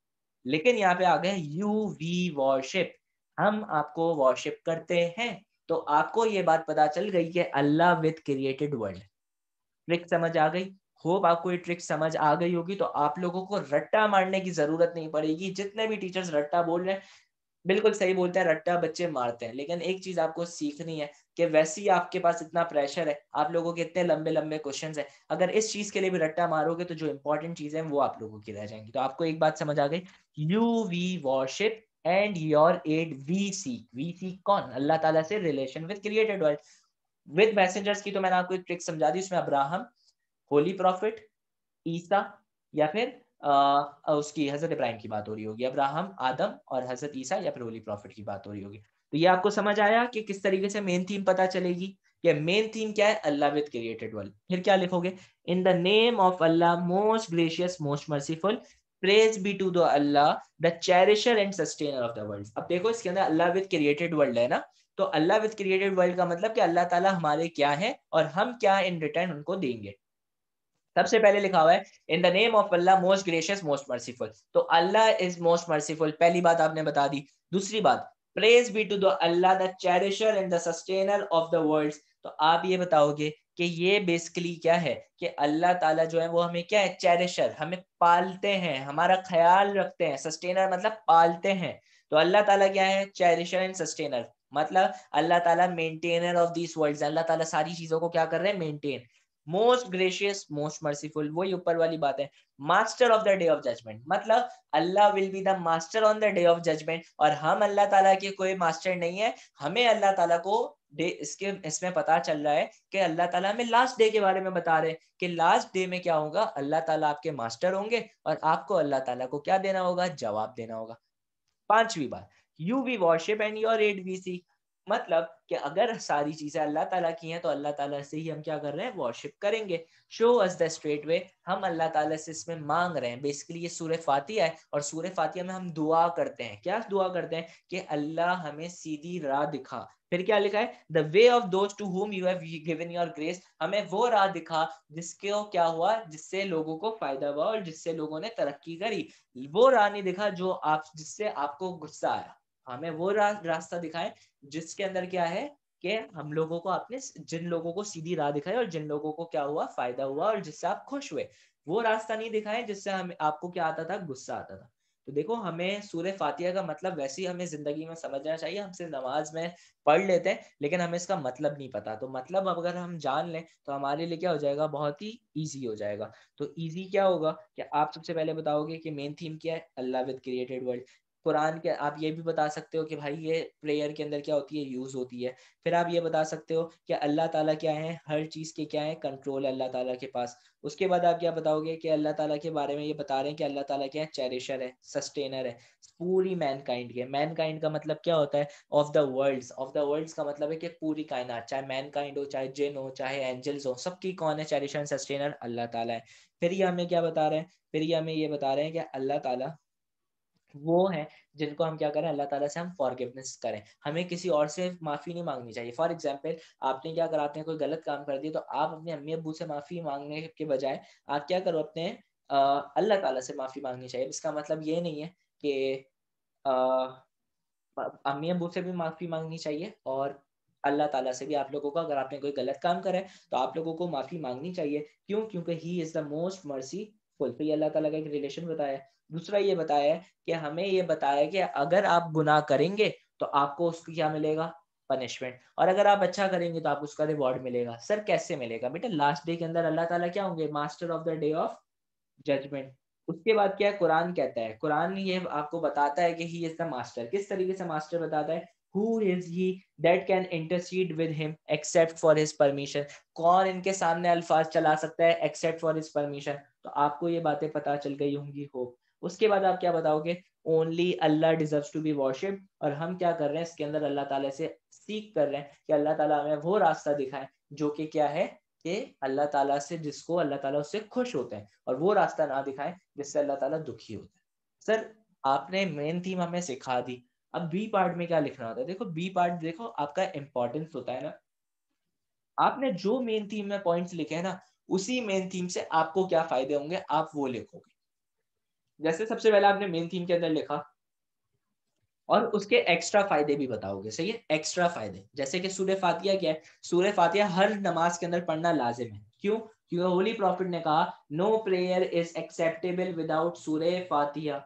लेकिन यहाँ पे आ गए यू वी वॉरशिप हम आपको वॉरशिप करते हैं तो आपको ये बात पता चल गई कि Allah with created world trick समझ आ गई होप आपको ये ट्रिक समझ आ गई होगी तो आप लोगों को रट्टा मारने की जरूरत नहीं पड़ेगी जितने भी टीचर्स रट्टा बोल रहे हैं बिल्कुल सही बोलते हैं रट्टा बच्चे मारते हैं लेकिन एक चीज आपको सीखनी है कि वैसे ही आपके पास इतना प्रेशर है आप लोगों के इतने लंबे लंबे क्वेश्चंस हैं अगर इस चीज के लिए भी रट्टा मारोगे तो जो इंपॉर्टेंट चीजें हैं वो आप लोगों की रह जाएंगी तो आपको एक बात समझ आ गई you we worship and your aid we seek we seek कौन अल्लाह ताला से relation with created world with messengers की तो मैंने आपको एक ट्रिक समझा दी उसमें अब्राहम होली प्रॉफिट ईसा या फिर आ, उसकी हजरत इब्राहिम की बात हो रही होगी अब्राहम आदम और हजरत ईसा या फिर होली प्रॉफिट की बात हो रही होगी तो ये आपको समझ आया कि किस तरीके से मेन थीम पता चलेगी या मेन थीम क्या है अल्लाह विद क्रिएटेड वर्ल्ड फिर क्या लिखोगे in the name of Allah most gracious most merciful praise be to the Allah the cherisher and sustainer of the world अब देखो इसके अंदर अल्लाह विद क्रिएटेड वर्ल्ड है ना तो अल्लाह विद क्रिएटेड वर्ल्ड का मतलब कि अल्लाह ताला हमारे क्या है और हम क्या इन रिटर्न उनको देंगे सबसे पहले लिखा हुआ है in the name of Allah most gracious most merciful तो अल्लाह इज मोस्ट मर्सीफुल पहली बात आपने बता दी दूसरी बात praise be to the Allah the cherisher and the sustainer of the world तो आप ये बताओगे कि ये बेसिकली क्या है कि अल्लाह ताला जो है वो हमें क्या है चेरिशर हमें पालते हैं हमारा ख्याल रखते हैं सस्टेनर मतलब पालते हैं तो अल्लाह ताला क्या है चेरिशर एंड सस्टेनर मतलब अल्लाह ताला maintainer of this worlds Allah ताला सारी चीजों को क्या कर रहे हैं maintain most gracious most merciful वही ऊपर वाली बात है master of the day of judgment मतलब Allah will be the master on the day of judgment और हम अल्लाह ताला के कोई मास्टर नहीं है हमें अल्लाह ताला को डे इसके इसमें पता चल रहा है कि अल्लाह ताला हमें लास्ट डे के बारे में बता रहे हैं कि लास्ट डे में क्या होगा अल्लाह ताला आपके मास्टर होंगे और आपको अल्लाह ताला को क्या देना होगा जवाब देना होगा पांचवी बात you we worship and your aid we see मतलब कि अगर सारी चीजें अल्लाह ताला की हैं तो अल्लाह ताला से ही हम क्या कर रहे हैं वॉरशिप करेंगे show us the straight way हम अल्लाह ताला से इसमें मांग रहे हैं बेसिकली ये सूर्य फातिया है और सूर्य फातिया में हम दुआ करते हैं क्या दुआ करते हैं कि अल्लाह हमें सीधी राह दिखा फिर क्या लिखा है the way of those to whom you have given your grace हमें वो राह दिखा जिसके क्या हुआ जिससे लोगों को फायदा हुआ और जिससे लोगों ने तरक्की करी वो राह नहीं दिखा जो आप जिससे आपको गुस्सा आया हमें वो रा, रास्ता दिखाए जिसके अंदर क्या है कि हम लोगों को आपने जिन लोगों को सीधी राह दिखाई और जिन लोगों को क्या हुआ फायदा हुआ और जिससे आप खुश हुए वो रास्ता नहीं दिखाए जिससे हमें आपको क्या आता था गुस्सा आता था तो देखो हमें सूर्य फातिया का मतलब वैसे ही हमें जिंदगी में समझना चाहिए हम सिर्फ नमाज में पढ़ लेते हैं लेकिन हमें इसका मतलब नहीं पता तो मतलब अगर हम जान लें तो हमारे लिए क्या हो जाएगा बहुत ही ईजी हो जाएगा तो ईजी क्या होगा कि आप सबसे पहले बताओगे कि मेन थीम क्या है Allah with created world Quran के आप ये भी बता सकते हो कि भाई ये प्रेयर के अंदर क्या होती है यूज़ होती है फिर आप ये बता सकते हो कि अल्लाह ताला क्या है हर चीज़ के क्या है कंट्रोल अल्लाह ताला के पास उसके बाद आप क्या बताओगे कि अल्लाह ताला के बारे में ये बता रहे हैं कि अल्लाह ताला क्या है चेरिशर है सस्टेनर है पूरी मैनकाइंड के मैनकाइंड का मतलब क्या होता है of the world of the world का मतलब है कि पूरी कायनात चाहे मैनकाइंड हो चाहे जिन हो चाहे एंजल्स हो सबकी कौन है चेरिशर सस्टेनर अल्लाह ताला है फिर ये हमें क्या बता रहे हैं फिर ये हमें ये बता रहे हैं कि अल्लाह ताला वो है जिनको हम क्या करें अल्लाह ताला से हम फॉरगिवनेस करें हमें किसी और से माफ़ी नहीं मांगनी चाहिए फॉर एग्जाम्पल आपने क्या कराते हैं कोई गलत काम कर दिया तो आप अपने अम्मी अबू से माफ़ी मांगने के बजाय आप क्या करो अपने अल्लाह ताला से माफ़ी मांगनी चाहिए इसका मतलब ये नहीं है कि अम्मी अबू से भी माफ़ी मांगनी चाहिए और अल्लाह ताला से भी आप लोगों को अगर आपने कोई गलत काम करा है तो आप लोगों को माफ़ी मांगनी चाहिए क्यों क्योंकि he is the most merciful तो ये अल्लाह ताला का एक रिलेशन बताया दूसरा ये बताया है कि हमें ये बताया कि अगर आप गुनाह करेंगे तो आपको उसकी क्या मिलेगा पनिशमेंट और अगर आप अच्छा करेंगे तो आपको उसका रिवॉर्ड मिलेगा सर कैसे मिलेगा बेटा लास्ट डे के अंदर अल्लाह ताला क्या होंगे master of the day of judgment उसके बाद क्या है कुरान कहता है कुरान ये आपको बताता है कि ही इज द मास्टर किस तरीके से मास्टर बताता है who is he that can intercede with him except for his permission कौन इनके सामने अल्फाज चला सकता है except for his permission तो आपको ये बातें पता चल गई होंगी होप उसके बाद आप क्या बताओगे only Allah deserve to be worship और हम क्या कर रहे हैं इसके अंदर अल्लाह ताला से सीख कर रहे हैं कि अल्लाह ताला हमें वो रास्ता दिखाए जो कि क्या है कि अल्लाह ताला से जिसको अल्लाह ताला उससे खुश होते हैं और वो रास्ता ना दिखाए जिससे अल्लाह ताला दुखी होता है सर आपने मेन थीम हमें सिखा दी अब बी पार्ट में क्या लिखना होता है देखो बी पार्ट देखो आपका इम्पोर्टेंस होता है ना आपने जो मेन थीम में पॉइंट्स लिखे हैं ना उसी मेन थीम से आपको क्या फायदे होंगे आप वो लिखोगे जैसे सबसे पहले आपने मेन थीम के अंदर लिखा और उसके एक्स्ट्रा फायदे भी बताओगे सही है एक्स्ट्रा फायदे जैसे कि सूर्य फातिया क्या है सूर्य फातिया हर नमाज के अंदर पढ़ना लाजिम है क्यों क्योंकि होली प्रॉफिट ने कहा no prayer is acceptable without सूर्य फातिया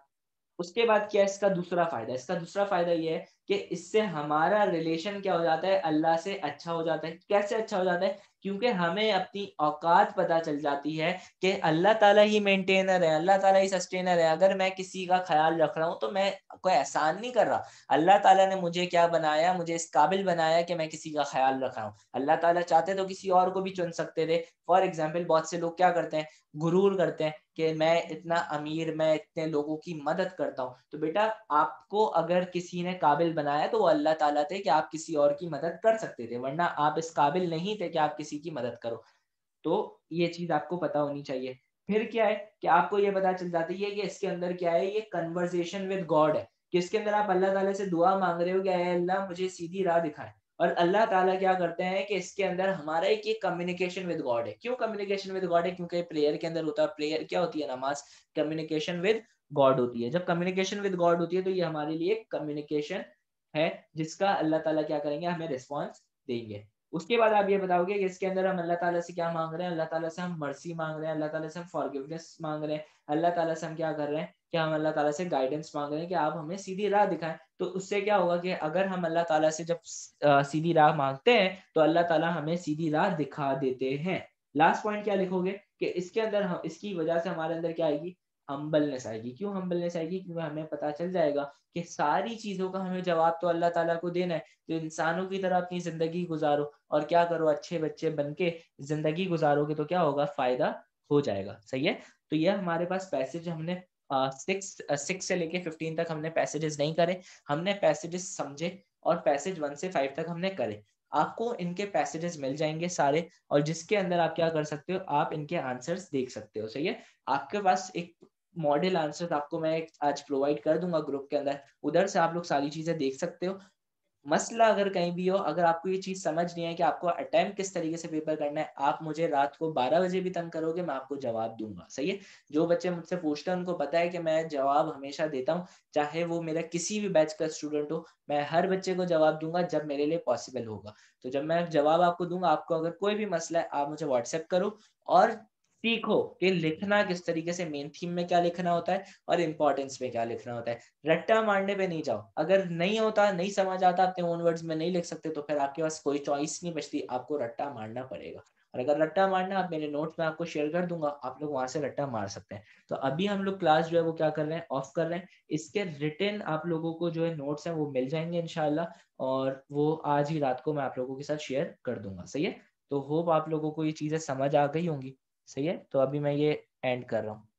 उसके बाद क्या है इसका दूसरा फायदा इसका दूसरा फायदा ये है कि इससे हमारा रिलेशन क्या हो जाता है अल्लाह से अच्छा हो जाता है कैसे अच्छा हो जाता है क्योंकि हमें अपनी औकात पता चल जाती है कि अल्लाह ताला ही मेंटेनर है अल्लाह ताला ही सस्टेनर है अगर मैं किसी का ख्याल रख रहा हूँ तो मैं कोई एहसान नहीं कर रहा अल्लाह ताला ने मुझे क्या बनाया मुझे इस काबिल बनाया कि मैं किसी का ख्याल रख रहा हूँ अल्लाह ताला चाहते तो किसी और को भी चुन सकते थे फॉर एग्जाम्पल बहुत से लोग क्या करते हैं गुरूर करते हैं कि मैं इतना अमीर मैं इतने लोगों की मदद करता हूँ तो बेटा आपको अगर किसी ने काबिल बनाया तो वो अल्लाह ताला थे कि आप किसी और की मदद कर सकते थे वरना आप इस काबिल नहीं थे कि आप किसी किसी की मदद करो तो ये चीज आपको पता होनी चाहिए फिर क्या है कि आपको ये पता चल जाती है कि इसके अंदर क्या है ये कन्वर्सेशन विद गॉड है किसके अंदर आप अल्लाह ताला से दुआ मांग रहे हो कि अल्लाह मुझे सीधी राह दिखाए और अल्लाह ताला क्या करते हैं कि इसके अंदर हमारा एक कम्युनिकेशन विद गॉड है क्यों कम्युनिकेशन विद गॉड है क्योंकि प्रेयर के अंदर होता है प्रेयर क्या होती है नमाज कम्युनिकेशन विद गॉड होती है जब कम्युनिकेशन विद गॉड होती है तो ये हमारे लिए कम्युनिकेशन है जिसका अल्लाह ताला क्या करेंगे हमें रिस्पॉन्स देंगे उसके बाद आप ये बताओगे कि इसके अंदर हम अल्लाह ताला से क्या मांग रहे हैं अल्लाह ताला से हम मर्सी मांग रहे हैं अल्लाह ताला से हम फॉरगिवनेस मांग रहे हैं अल्लाह ताला से हम क्या कर रहे हैं कि हम अल्लाह ताला से गाइडेंस मांग रहे हैं कि आप हमें सीधी राह दिखाएं तो उससे क्या होगा कि अगर हम अल्लाह ताला से जब सीधी राह मांगते हैं तो अल्लाह ताला हमें सीधी राह दिखा देते हैं लास्ट पॉइंट क्या लिखोगे कि इसके अंदर इसकी वजह से हमारे अंदर क्या आएगी हम्बलनेस आएगी क्यों हम्बलनेस आएगी क्योंकि हमें पता चल जाएगा कि सारी चीजों का हमें जवाब तो अल्लाह ताला को देना है तो इंसानों की तरह अपनी जिंदगी गुजारो और क्या करो अच्छे बच्चे बन के जिंदगी गुजारोगे तो क्या होगा फायदा हो जाएगा सही है तो यह हमारे पास पैसेज हमने सिक्स से लेके फिफ्टीन तक हमने पैसेजेस नहीं करे हमने पैसेजेस समझे और पैसेज वन से फाइव तक हमने करे आपको इनके पैसेजेस मिल जाएंगे सारे और जिसके अंदर आप क्या कर सकते हो आप इनके आंसर्स देख सकते हो सही है आपके पास एक मॉडल आंसर आपको मैं आज प्रोवाइड कर दूंगा ग्रुप के अंदर उधर से आप लोग सारी चीजें देख सकते हो मसला अगर कहीं भी हो अगर आपको ये चीज समझ नहीं है कि आपको अटैम्प किस तरीके से पेपर करना है आप मुझे रात को 12 बजे भी तंग करोगे मैं आपको जवाब दूंगा सही है जो बच्चे मुझसे पूछते हैं उनको पता है कि मैं जवाब हमेशा देता हूँ चाहे वो मेरा किसी भी बैच का स्टूडेंट हो मैं हर बच्चे को जवाब दूंगा जब मेरे लिए पॉसिबल होगा तो जब मैं जवाब आपको दूंगा आपको अगर कोई भी मसला है आप मुझे व्हाट्सएप करो और सीखो कि लिखना किस तरीके से मेन थीम में क्या लिखना होता है और इम्पोर्टेंस में क्या लिखना होता है रट्टा मारने पे नहीं जाओ अगर नहीं होता नहीं समझ आता अपने ओन वर्ड्स में नहीं लिख सकते तो फिर आपके पास कोई चॉइस नहीं बचती आपको रट्टा मारना पड़ेगा और अगर रट्टा मारना आप मेरे नोट्स में आपको शेयर कर दूंगा आप लोग वहां से रट्टा मार सकते हैं तो अभी हम लोग क्लास जो है वो क्या कर रहे हैं ऑफ कर रहे हैं इसके रिटर्न आप लोगों को जो है नोट्स हैं वो मिल जाएंगे इनशाला और वो आज ही रात को मैं आप लोगों के साथ शेयर कर दूंगा सही है तो होप आप लोगों को ये चीजें समझ आ गई होंगी सही है तो अभी मैं ये एंड कर रहा हूँ